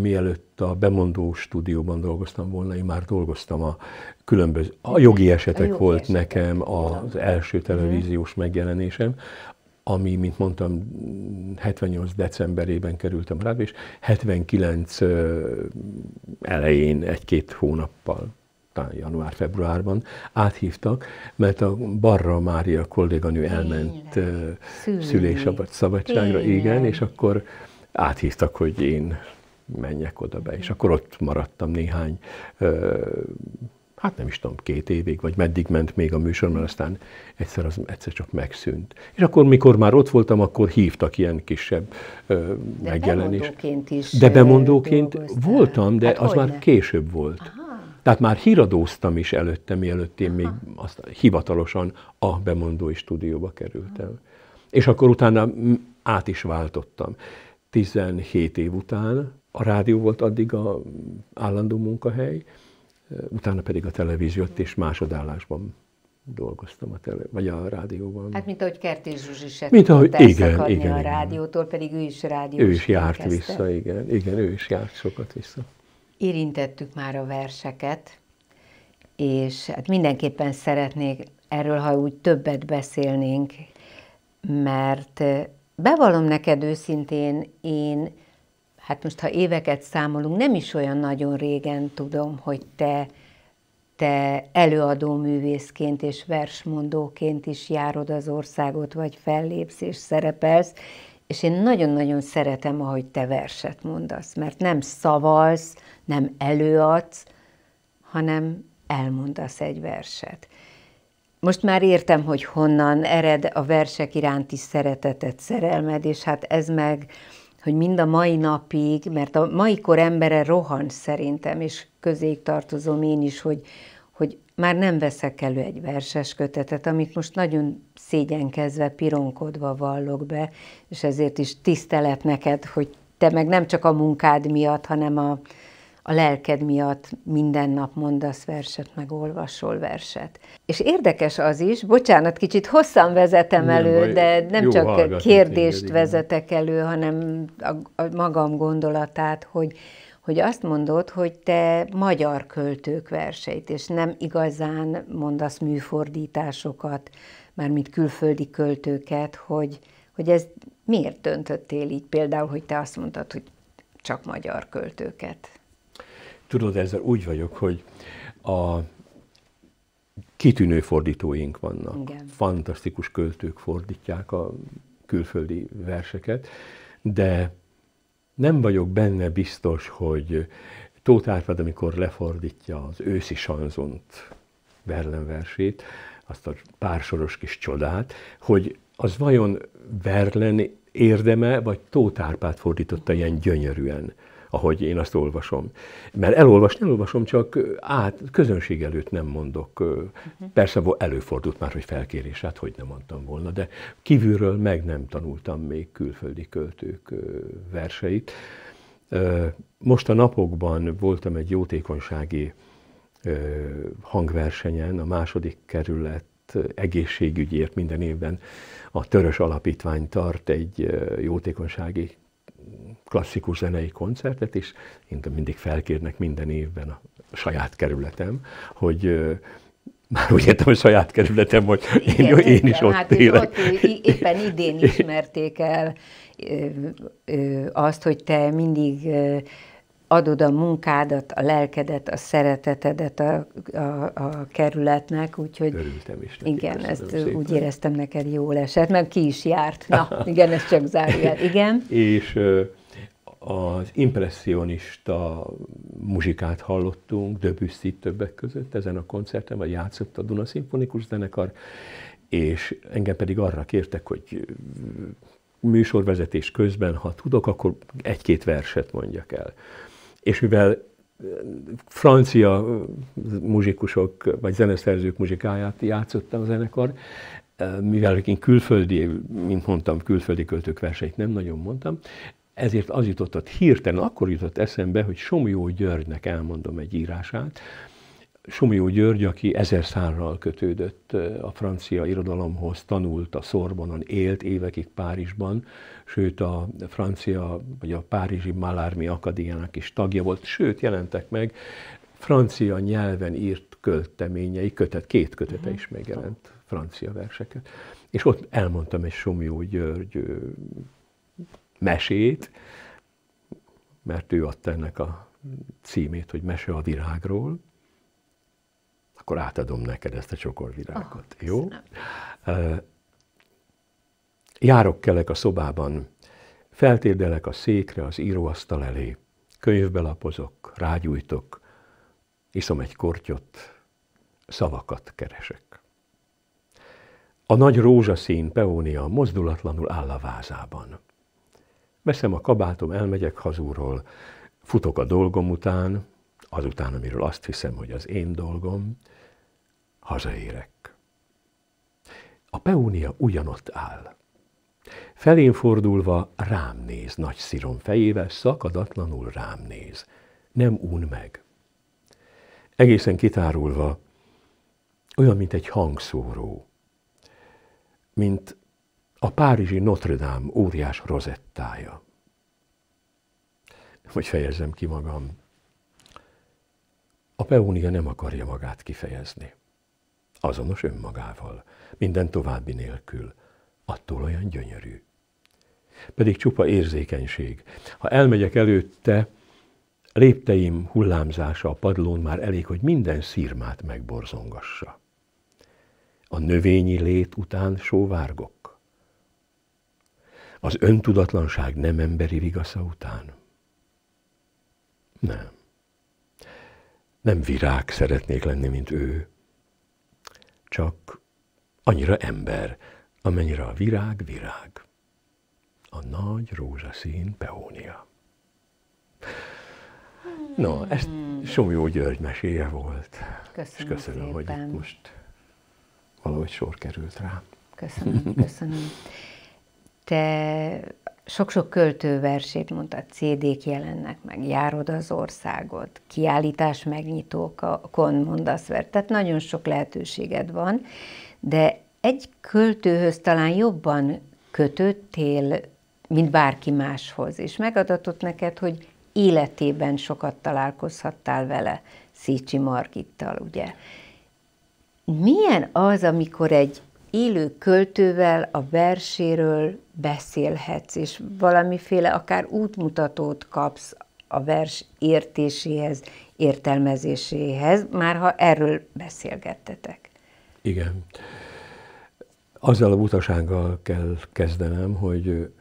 mielőtt a bemondó stúdióban dolgoztam volna, én már dolgoztam a különböző, a jogi esetek a jogi volt esetek. nekem az első mhm. televíziós megjelenésem, ami, mint mondtam, 78 decemberében kerültem rá, és 79 elején egy-két hónappal talán január-februárban áthívtak, mert a Barra Mária kolléganő elment szülésabb szabadságra, Tényleg. igen, és akkor áthívtak, hogy én menjek oda be, és akkor ott maradtam néhány, hát nem is tudom, két évig, vagy meddig ment még a műsor, mert aztán egyszer, az, egyszer csak megszűnt. És akkor, mikor már ott voltam, akkor hívtak ilyen kisebb megjelenés. De bemondóként is. De bemondóként dolgoztál. voltam, de hát az már már később volt. Aha tehát már híradóztam is előtte, mielőtt én még azt hivatalosan a bemondói stúdióba kerültem. És akkor utána át is váltottam. 17 év után a rádió volt addig a állandó munkahely, utána pedig a televíziót és másodállásban dolgoztam a tele, vagy a rádióban. Hát mint ahogy Kertés Zsuzsi se mint ahogy, igen, igen, a rádiótól, pedig ő is rádiós. Ő is járt kezdte. vissza, igen, igen, ő is járt sokat vissza érintettük már a verseket, és hát mindenképpen szeretnék erről, ha úgy többet beszélnénk, mert bevallom neked őszintén, én, hát most ha éveket számolunk, nem is olyan nagyon régen tudom, hogy te, te előadó művészként és versmondóként is járod az országot, vagy fellépsz és szerepelsz, és én nagyon-nagyon szeretem, ahogy te verset mondasz, mert nem szavalsz, nem előadsz, hanem elmondasz egy verset. Most már értem, hogy honnan ered a versek iránti szeretetet, szerelmed, és hát ez meg, hogy mind a mai napig, mert a mai kor embere rohan szerintem, és közéig tartozom én is, hogy, hogy már nem veszek elő egy verses kötetet, amit most nagyon szégyenkezve, pironkodva vallok be, és ezért is tisztelet neked, hogy te meg nem csak a munkád miatt, hanem a, a lelked miatt minden nap mondasz verset, meg olvasol verset. És érdekes az is, bocsánat, kicsit hosszan vezetem nem elő, baj, de nem csak kérdést téged, vezetek elő, hanem a, a magam gondolatát, hogy hogy azt mondod, hogy te magyar költők verseit, és nem igazán mondasz műfordításokat, mármint külföldi költőket, hogy, hogy ez miért döntöttél így például, hogy te azt mondtad, hogy csak magyar költőket Tudod, ezzel úgy vagyok, hogy a kitűnő fordítóink vannak. Igen. Fantasztikus költők fordítják a külföldi verseket, de nem vagyok benne biztos, hogy Tóth Árpád, amikor lefordítja az őszi sanzont, Verlen versét, azt a pársoros kis csodát, hogy az vajon Verlen érdeme, vagy Tóth Árpád fordította ilyen gyönyörűen ahogy én azt olvasom. Mert elolvasni elolvasom, csak át, közönség előtt nem mondok. Uh-huh. Persze előfordult már, hogy felkérés, hát hogy nem mondtam volna, de kívülről meg nem tanultam még külföldi költők verseit. Most a napokban voltam egy jótékonysági hangversenyen, a második kerület egészségügyért minden évben a Törös Alapítvány tart egy jótékonysági klasszikus zenei koncertet, és én mindig felkérnek minden évben a saját kerületem, hogy már úgy értem, hogy saját kerületem, hogy én, Igen, én is ott hát élek. Ott, éppen idén ismerték el ö, ö, azt, hogy te mindig adod a munkádat, a lelkedet, a szeretetedet a, a, a kerületnek, úgyhogy... Örültem is. Neki, igen, ezt szépen. úgy éreztem neked jól esett, mert ki is járt. Na, igen, ez csak zárja. Igen. És az impressionista muzsikát hallottunk, Debussy többek között ezen a koncerten, vagy játszott a Duna Szimfonikus Zenekar, és engem pedig arra kértek, hogy műsorvezetés közben, ha tudok, akkor egy-két verset mondjak el. És mivel francia muzsikusok vagy zeneszerzők muzsikáját játszottam a zenekar, mivel én külföldi, mint mondtam, külföldi költők verseit nem nagyon mondtam, ezért az jutott ott hirtelen, akkor jutott eszembe, hogy Somjó Györgynek elmondom egy írását. Somjó György, aki ezer szárral kötődött a francia irodalomhoz, tanult a Szorbonon, élt évekig Párizsban, sőt a francia, vagy a Párizsi Malármi Akadémiának is tagja volt, sőt jelentek meg francia nyelven írt költeményei, kötet, két kötete mhm. is megjelent, francia verseket. És ott elmondtam egy Somjó György mesét, mert ő adta ennek a címét, hogy mese a virágról, akkor átadom neked ezt a csokorvirágot. Oh, jó? Uh, Járok kelek a szobában, feltérdelek a székre az íróasztal elé, könyvbe lapozok, rágyújtok, iszom egy kortyot, szavakat keresek. A nagy rózsaszín peónia mozdulatlanul áll a vázában. Veszem a kabátom, elmegyek hazúról, futok a dolgom után, azután, amiről azt hiszem, hogy az én dolgom, hazaérek. A peónia ugyanott áll. Felén fordulva rám néz, nagy szirom fejével, szakadatlanul rám néz. Nemún meg. Egészen kitárulva, olyan, mint egy hangszóró, mint a párizsi Notre Dame óriás rozettája. Hogy fejezem ki magam? A peónia nem akarja magát kifejezni. Azonos önmagával, minden további nélkül, attól olyan gyönyörű. Pedig csupa érzékenység. Ha elmegyek előtte, lépteim hullámzása a padlón már elég, hogy minden szírmát megborzongassa. A növényi lét után sóvárgok az öntudatlanság nem emberi vigasza után? Nem. Nem virág szeretnék lenni, mint ő. Csak annyira ember, amennyire a virág virág. A nagy rózsaszín peónia. No, ezt Somjó György meséje volt. Köszönöm, és köszönöm szépen. hogy itt most valahogy sor került rá. Köszönöm, köszönöm. te sok-sok költőversét mondtad, CD-k jelennek meg, járod az országot, kiállítás megnyitókon mondasz vert tehát nagyon sok lehetőséged van, de egy költőhöz talán jobban kötöttél, mint bárki máshoz, és megadatott neked, hogy életében sokat találkozhattál vele, Szécsi Margittal, ugye. Milyen az, amikor egy élő költővel a verséről beszélhetsz, és valamiféle akár útmutatót kapsz a vers értéséhez, értelmezéséhez, már ha erről beszélgettetek. Igen. Azzal a butasággal kell kezdenem, hogy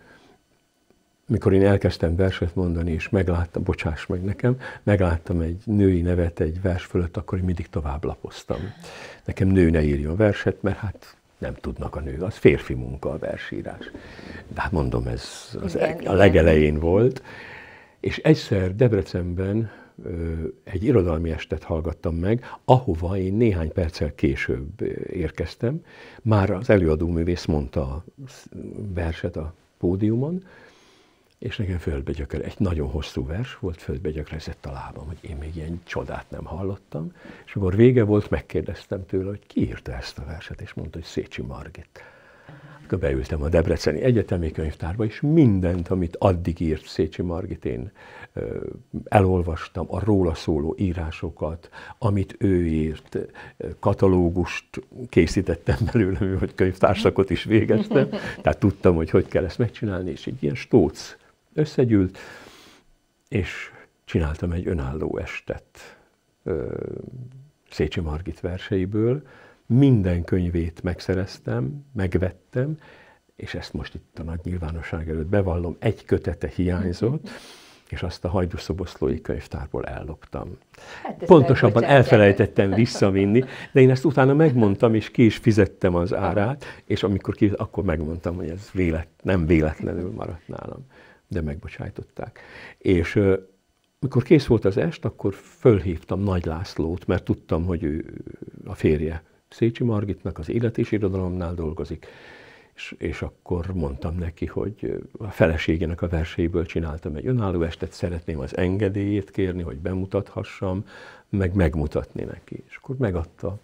mikor én elkezdtem verset mondani, és megláttam, bocsáss meg nekem, megláttam egy női nevet egy vers fölött, akkor én mindig tovább lapoztam. Nekem nő ne írjon verset, mert hát nem tudnak a nők. Az férfi munka a versírás. De hát mondom, ez az igen, a legelején igen. volt. És egyszer Debrecenben egy irodalmi estet hallgattam meg, ahova én néhány perccel később érkeztem. Már az előadó művész mondta a verset a pódiumon, és nekem földbe gyökere, egy nagyon hosszú vers volt, földbe gyökerezett a lábam, hogy én még ilyen csodát nem hallottam, és akkor vége volt, megkérdeztem tőle, hogy ki írta ezt a verset, és mondta, hogy Szécsi Margit. Akkor beültem a Debreceni Egyetemi Könyvtárba, és mindent, amit addig írt Szécsi Margit, én elolvastam, a róla szóló írásokat, amit ő írt, katalógust készítettem belőle, hogy könyvtárszakot is végeztem, tehát tudtam, hogy hogy kell ezt megcsinálni, és egy ilyen stóc összegyűlt, és csináltam egy önálló estet Szécsi Margit verseiből. Minden könyvét megszereztem, megvettem, és ezt most itt a nagy nyilvánosság előtt bevallom, egy kötete hiányzott, és azt a hajdúszoboszlói könyvtárból elloptam. Hát Pontosabban elfelejtettem visszavinni, de én ezt utána megmondtam, és ki is fizettem az árát, és amikor ki, akkor megmondtam, hogy ez vélet, nem véletlenül maradt nálam de megbocsájtották. És mikor kész volt az est, akkor fölhívtam Nagy Lászlót, mert tudtam, hogy ő a férje Szécsi Margitnak az élet és irodalomnál dolgozik. És, és akkor mondtam neki, hogy a feleségének a verséből csináltam egy önálló estet, szeretném az engedélyét kérni, hogy bemutathassam, meg megmutatni neki. És akkor megadta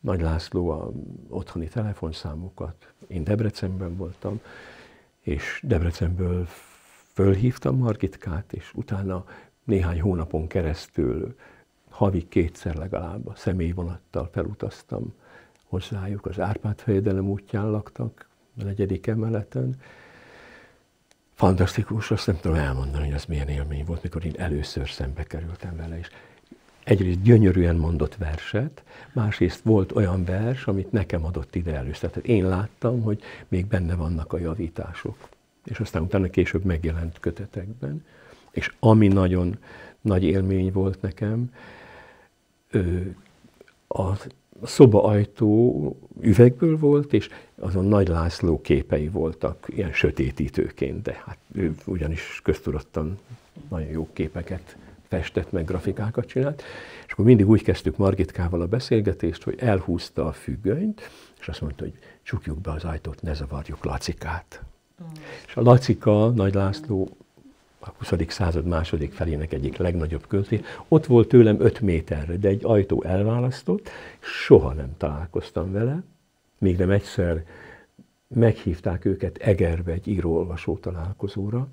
Nagy László a otthoni telefonszámukat, én Debrecenben voltam, és Debrecenből Fölhívtam Margitkát, és utána néhány hónapon keresztül havi kétszer legalább a személyvonattal felutaztam hozzájuk. Az Árpád fejedelem útján laktak, a negyedik emeleten. Fantasztikus, azt nem tudom elmondani, hogy az milyen élmény volt, mikor én először szembe kerültem vele, és egyrészt gyönyörűen mondott verset, másrészt volt olyan vers, amit nekem adott ide először. Tehát én láttam, hogy még benne vannak a javítások és aztán utána később megjelent kötetekben. És ami nagyon nagy élmény volt nekem, a szobaajtó üvegből volt, és azon Nagy László képei voltak, ilyen sötétítőként, de hát ő ugyanis köztudottan nagyon jó képeket festett, meg grafikákat csinált. És akkor mindig úgy kezdtük Margitkával a beszélgetést, hogy elhúzta a függönyt, és azt mondta, hogy csukjuk be az ajtót, ne zavarjuk Lacikát. És a Lacika, Nagy László, a 20. század második felének egyik legnagyobb költője, ott volt tőlem 5 méterre, de egy ajtó elválasztott, soha nem találkoztam vele, még nem egyszer meghívták őket Egerbe egy író találkozóra,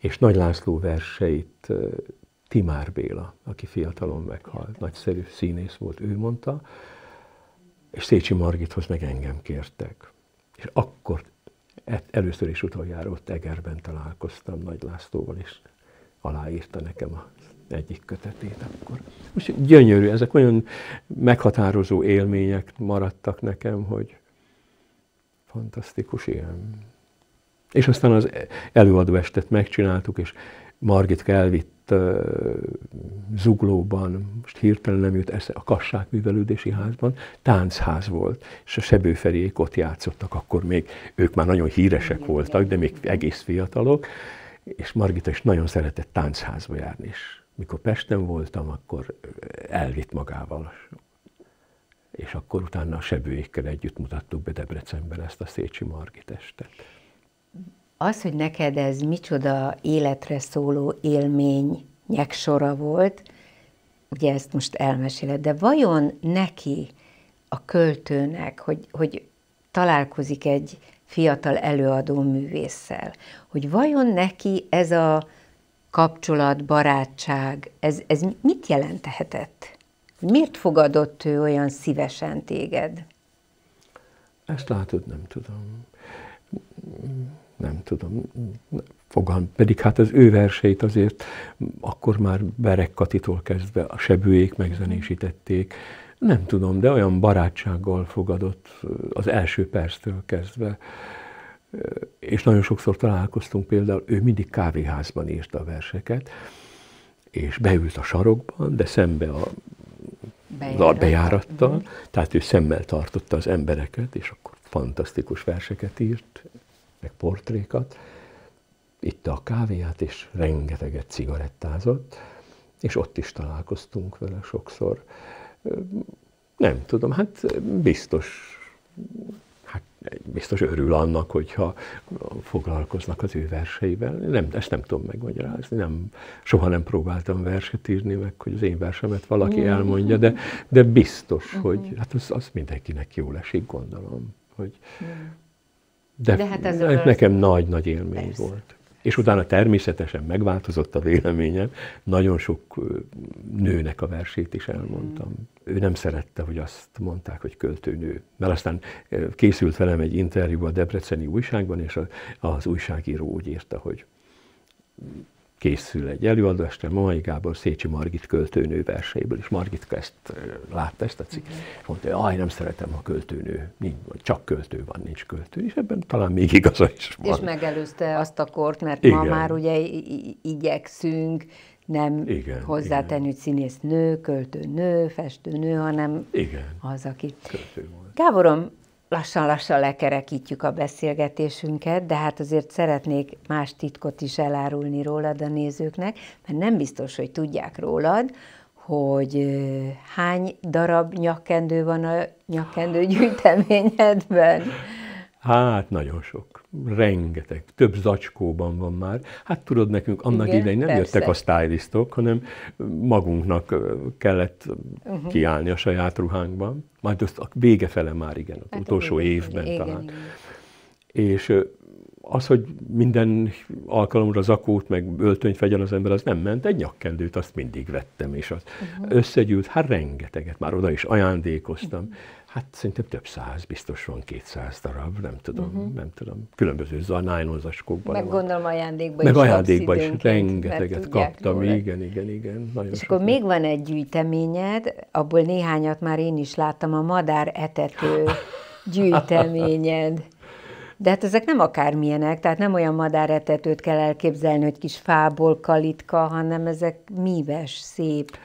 és Nagy László verseit Timár Béla, aki fiatalon meghalt, nagyszerű színész volt, ő mondta, és Szécsi Margithoz meg engem kértek. És akkor Először is utoljára ott Egerben találkoztam Nagy Lászlóval, és aláírta nekem a egyik kötetét akkor. Most gyönyörű, ezek olyan meghatározó élmények maradtak nekem, hogy fantasztikus ilyen. És aztán az előadóestet megcsináltuk, és Margit elvitt uh, Zuglóban, most hirtelen nem jut esze, a Kassák művelődési házban, táncház volt, és a Sebőferiék ott játszottak, akkor még ők már nagyon híresek voltak, de még egész fiatalok, és Margita is nagyon szeretett táncházba járni, és mikor Pesten voltam, akkor elvitt magával és akkor utána a sebőékkel együtt mutattuk be Debrecenben ezt a Szécsi Margit estet. Az, hogy neked ez micsoda életre szóló élmény sora volt, ugye ezt most elmeséled, de vajon neki, a költőnek, hogy, hogy találkozik egy fiatal előadó művésszel, hogy vajon neki ez a kapcsolat, barátság, ez, ez mit jelentehetett? Miért fogadott ő olyan szívesen téged? Ezt látod, nem tudom nem tudom, fogalm. Pedig hát az ő verseit azért akkor már Berek Katitól kezdve a sebőjék megzenésítették. Nem tudom, de olyan barátsággal fogadott az első perctől kezdve. És nagyon sokszor találkoztunk például, ő mindig kávéházban írta a verseket, és beült a sarokban, de szembe a Bejárat. a bejárattal, mm. tehát ő szemmel tartotta az embereket, és akkor fantasztikus verseket írt, meg portrékat, itt a kávéját, és rengeteget cigarettázott, és ott is találkoztunk vele sokszor. Nem tudom, hát biztos, hát biztos örül annak, hogyha foglalkoznak az ő verseivel. Nem, ezt nem tudom megmagyarázni, nem, soha nem próbáltam verset írni meg, hogy az én versemet valaki elmondja, de, de biztos, hogy mhm. hát az, az mindenkinek jó esik, gondolom, hogy de, De hát ez nekem nagy-nagy élmény Persze. volt. És utána természetesen megváltozott a véleményem. Nagyon sok nőnek a versét is elmondtam. Mm. Ő nem szerette, hogy azt mondták, hogy költőnő. Mert aztán készült velem egy interjú a Debreceni újságban, és az újságíró úgy írta, hogy készül egy előadást, Mai Gábor Szécsi Margit költőnő verseiből, és Margit ezt látta ezt a cikk, és mondta, hogy aj, nem szeretem a költőnő, nincs, csak költő van, nincs költő, és ebben talán még igaza is van. És megelőzte azt a kort, mert igen. ma már ugye igyekszünk nem igen, hozzátenni, igen. hogy nő festő nő, hanem igen. az, aki. Költő volt. Gáborom, lassan-lassan lekerekítjük a beszélgetésünket, de hát azért szeretnék más titkot is elárulni rólad a nézőknek, mert nem biztos, hogy tudják rólad, hogy hány darab nyakkendő van a nyakkendő gyűjteményedben. Hát, nagyon sok rengeteg, több zacskóban van már. Hát tudod, nekünk annak Igen, idején nem persze. jöttek a stylistok, hanem magunknak kellett uh-huh. kiállni a saját ruhánkban. Majd azt a vége fele már igen, az hát utolsó évben igen, talán. Igen, igen. És az, hogy minden alkalomra zakót, meg öltönyt fegyen az ember, az nem ment. Egy nyakkendőt azt mindig vettem, és az uh-huh. összegyűlt, hát rengeteget, már oda is ajándékoztam. Uh-huh. Hát szerintem több száz, biztos van kétszáz darab, nem tudom, uh-huh. nem tudom. Különböző nylon zaskókban. Meg gondolom ajándékban Meg is időnként, is rengeteget kaptam, róla. igen, igen, igen. Nagyon és akkor még van egy gyűjteményed, abból néhányat már én is láttam, a madár etető gyűjteményed. De hát ezek nem akármilyenek, tehát nem olyan madáretetőt kell elképzelni, hogy kis fából kalitka, hanem ezek míves, szép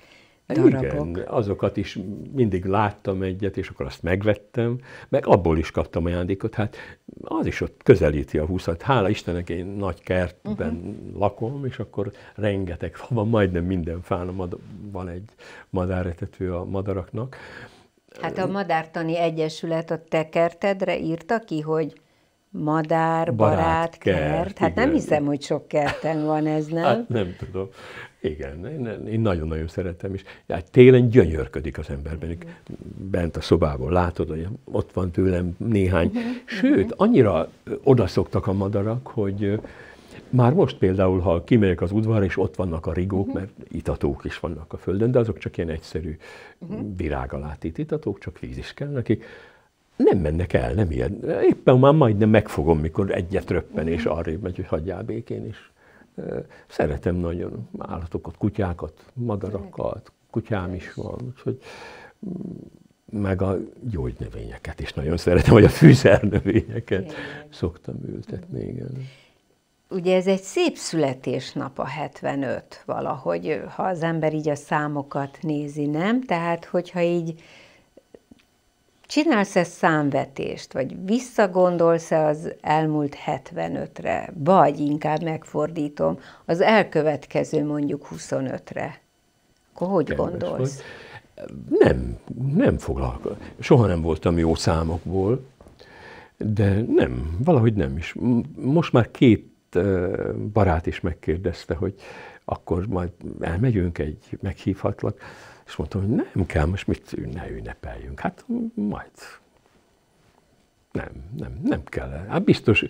darabok. Igen, azokat is mindig láttam egyet, és akkor azt megvettem, meg abból is kaptam ajándékot. Hát az is ott közelíti a húszat. Hála Istennek, én nagy kertben uh-huh. lakom, és akkor rengeteg fa van, majdnem minden fán van egy madáretető a madaraknak. Hát a Madártani Egyesület a te kertedre írta ki, hogy madár, barát, barát kert. kert. Hát igen. nem hiszem, hogy sok kerten van ez, nem? Hát nem tudom. Igen, én, nagyon-nagyon szeretem is. Hát télen gyönyörködik az emberben, uh bent a szobában látod, hogy ott van tőlem néhány. Mhm, mhm. Sőt, annyira odaszoktak a madarak, hogy már most például, ha kimegyek az udvarra, és ott vannak a rigók, mhm. mert itatók is vannak a földön, de azok csak ilyen egyszerű uh-huh. itatók, csak víz is kell nekik nem mennek el, nem ilyen. Éppen már majdnem megfogom, mikor egyet röppen, és mhm. arrébb megy, hogy hagyjál békén is. Szeretem nagyon állatokat, kutyákat, madarakat, kutyám is van, úgyhogy mm, meg a gyógynövényeket is nagyon szeretem, vagy a fűszernövényeket szoktam ültetni, mhm. igen. Ugye ez egy szép születésnap a 75 valahogy, ha az ember így a számokat nézi, nem? Tehát, hogyha így csinálsz-e számvetést, vagy visszagondolsz-e az elmúlt 75-re, vagy inkább megfordítom, az elkövetkező mondjuk 25-re? Akkor hogy Kedves gondolsz? Vagy. Nem, nem foglalkozom. Soha nem voltam jó számokból, de nem, valahogy nem is. Most már két barát is megkérdezte, hogy akkor majd elmegyünk egy, meghívhatlak. És mondtam, hogy nem kell, most mit ne ünnepeljünk. Hát majd. Nem, nem, nem kell. Hát biztos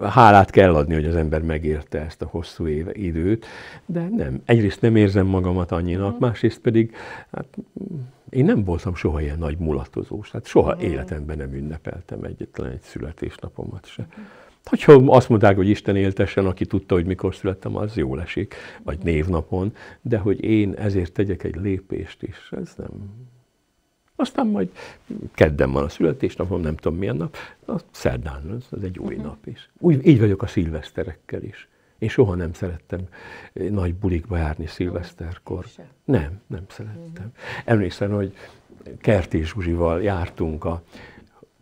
hálát kell adni, hogy az ember megérte ezt a hosszú éve, időt, de nem. Egyrészt nem érzem magamat annyinak, mhm. másrészt pedig hát, én nem voltam soha ilyen nagy mulatozós. Hát soha mhm. életemben nem ünnepeltem egyetlen egy születésnapomat se. Mm. Hogyha azt mondták, hogy Isten éltesen, aki tudta, hogy mikor születtem, az jó esik, vagy névnapon, de hogy én ezért tegyek egy lépést is, ez nem. Aztán majd kedden van a születésnapom, nem tudom milyen nap, a szerdán, ez, egy új mhm. nap is. Úgy, így vagyok a szilveszterekkel is. Én soha nem szerettem nagy bulikba járni szilveszterkor. Nem, nem szerettem. Mhm. Emlékszem, hogy Kertés Zsuzsival jártunk a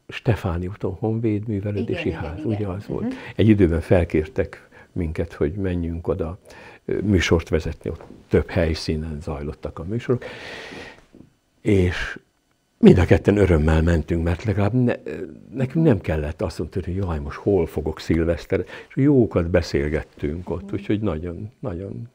Stefáni úton Honvéd művelődési igen, ház, igen, ugye igen. az volt. Uh-huh. Egy időben felkértek minket, hogy menjünk oda műsort vezetni, ott több helyszínen zajlottak a műsorok, és mind a ketten örömmel mentünk, mert legalább ne, nekünk nem kellett azt mondani, hogy jaj, most hol fogok szilveszter, és jókat beszélgettünk ott, mhm. úgyhogy nagyon, nagyon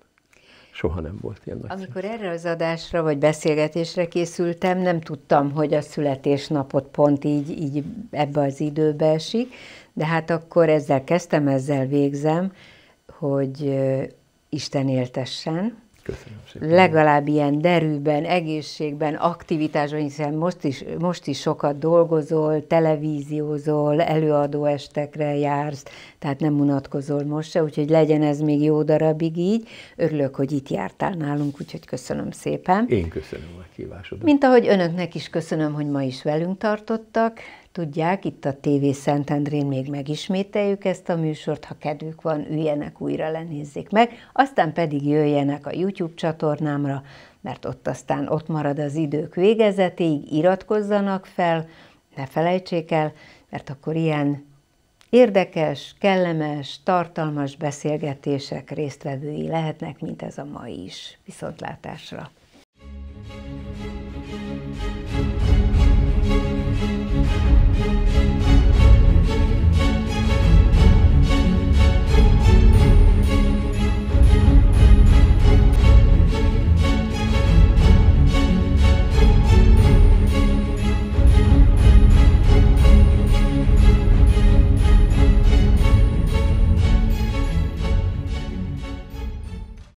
soha nem volt ilyen nagy Amikor erre az adásra vagy beszélgetésre készültem, nem tudtam, hogy a születésnapot pont így, így ebbe az időbe esik, de hát akkor ezzel kezdtem, ezzel végzem, hogy Isten éltessen, Köszönöm szépen. Legalább ilyen derűben, egészségben, aktivitásban, hiszen most is, most is sokat dolgozol, televíziózol, előadó estekre jársz, tehát nem unatkozol most se, úgyhogy legyen ez még jó darabig így. Örülök, hogy itt jártál nálunk, úgyhogy köszönöm szépen. Én köszönöm a kívásodat. Mint ahogy önöknek is köszönöm, hogy ma is velünk tartottak. Tudják, itt a TV Szentendrén még megismételjük ezt a műsort, ha kedvük van, üljenek újra, lenézzék meg, aztán pedig jöjjenek a YouTube csatornámra, mert ott aztán ott marad az idők végezetéig, iratkozzanak fel, ne felejtsék el, mert akkor ilyen érdekes, kellemes, tartalmas beszélgetések résztvevői lehetnek, mint ez a mai is. Viszontlátásra! thank you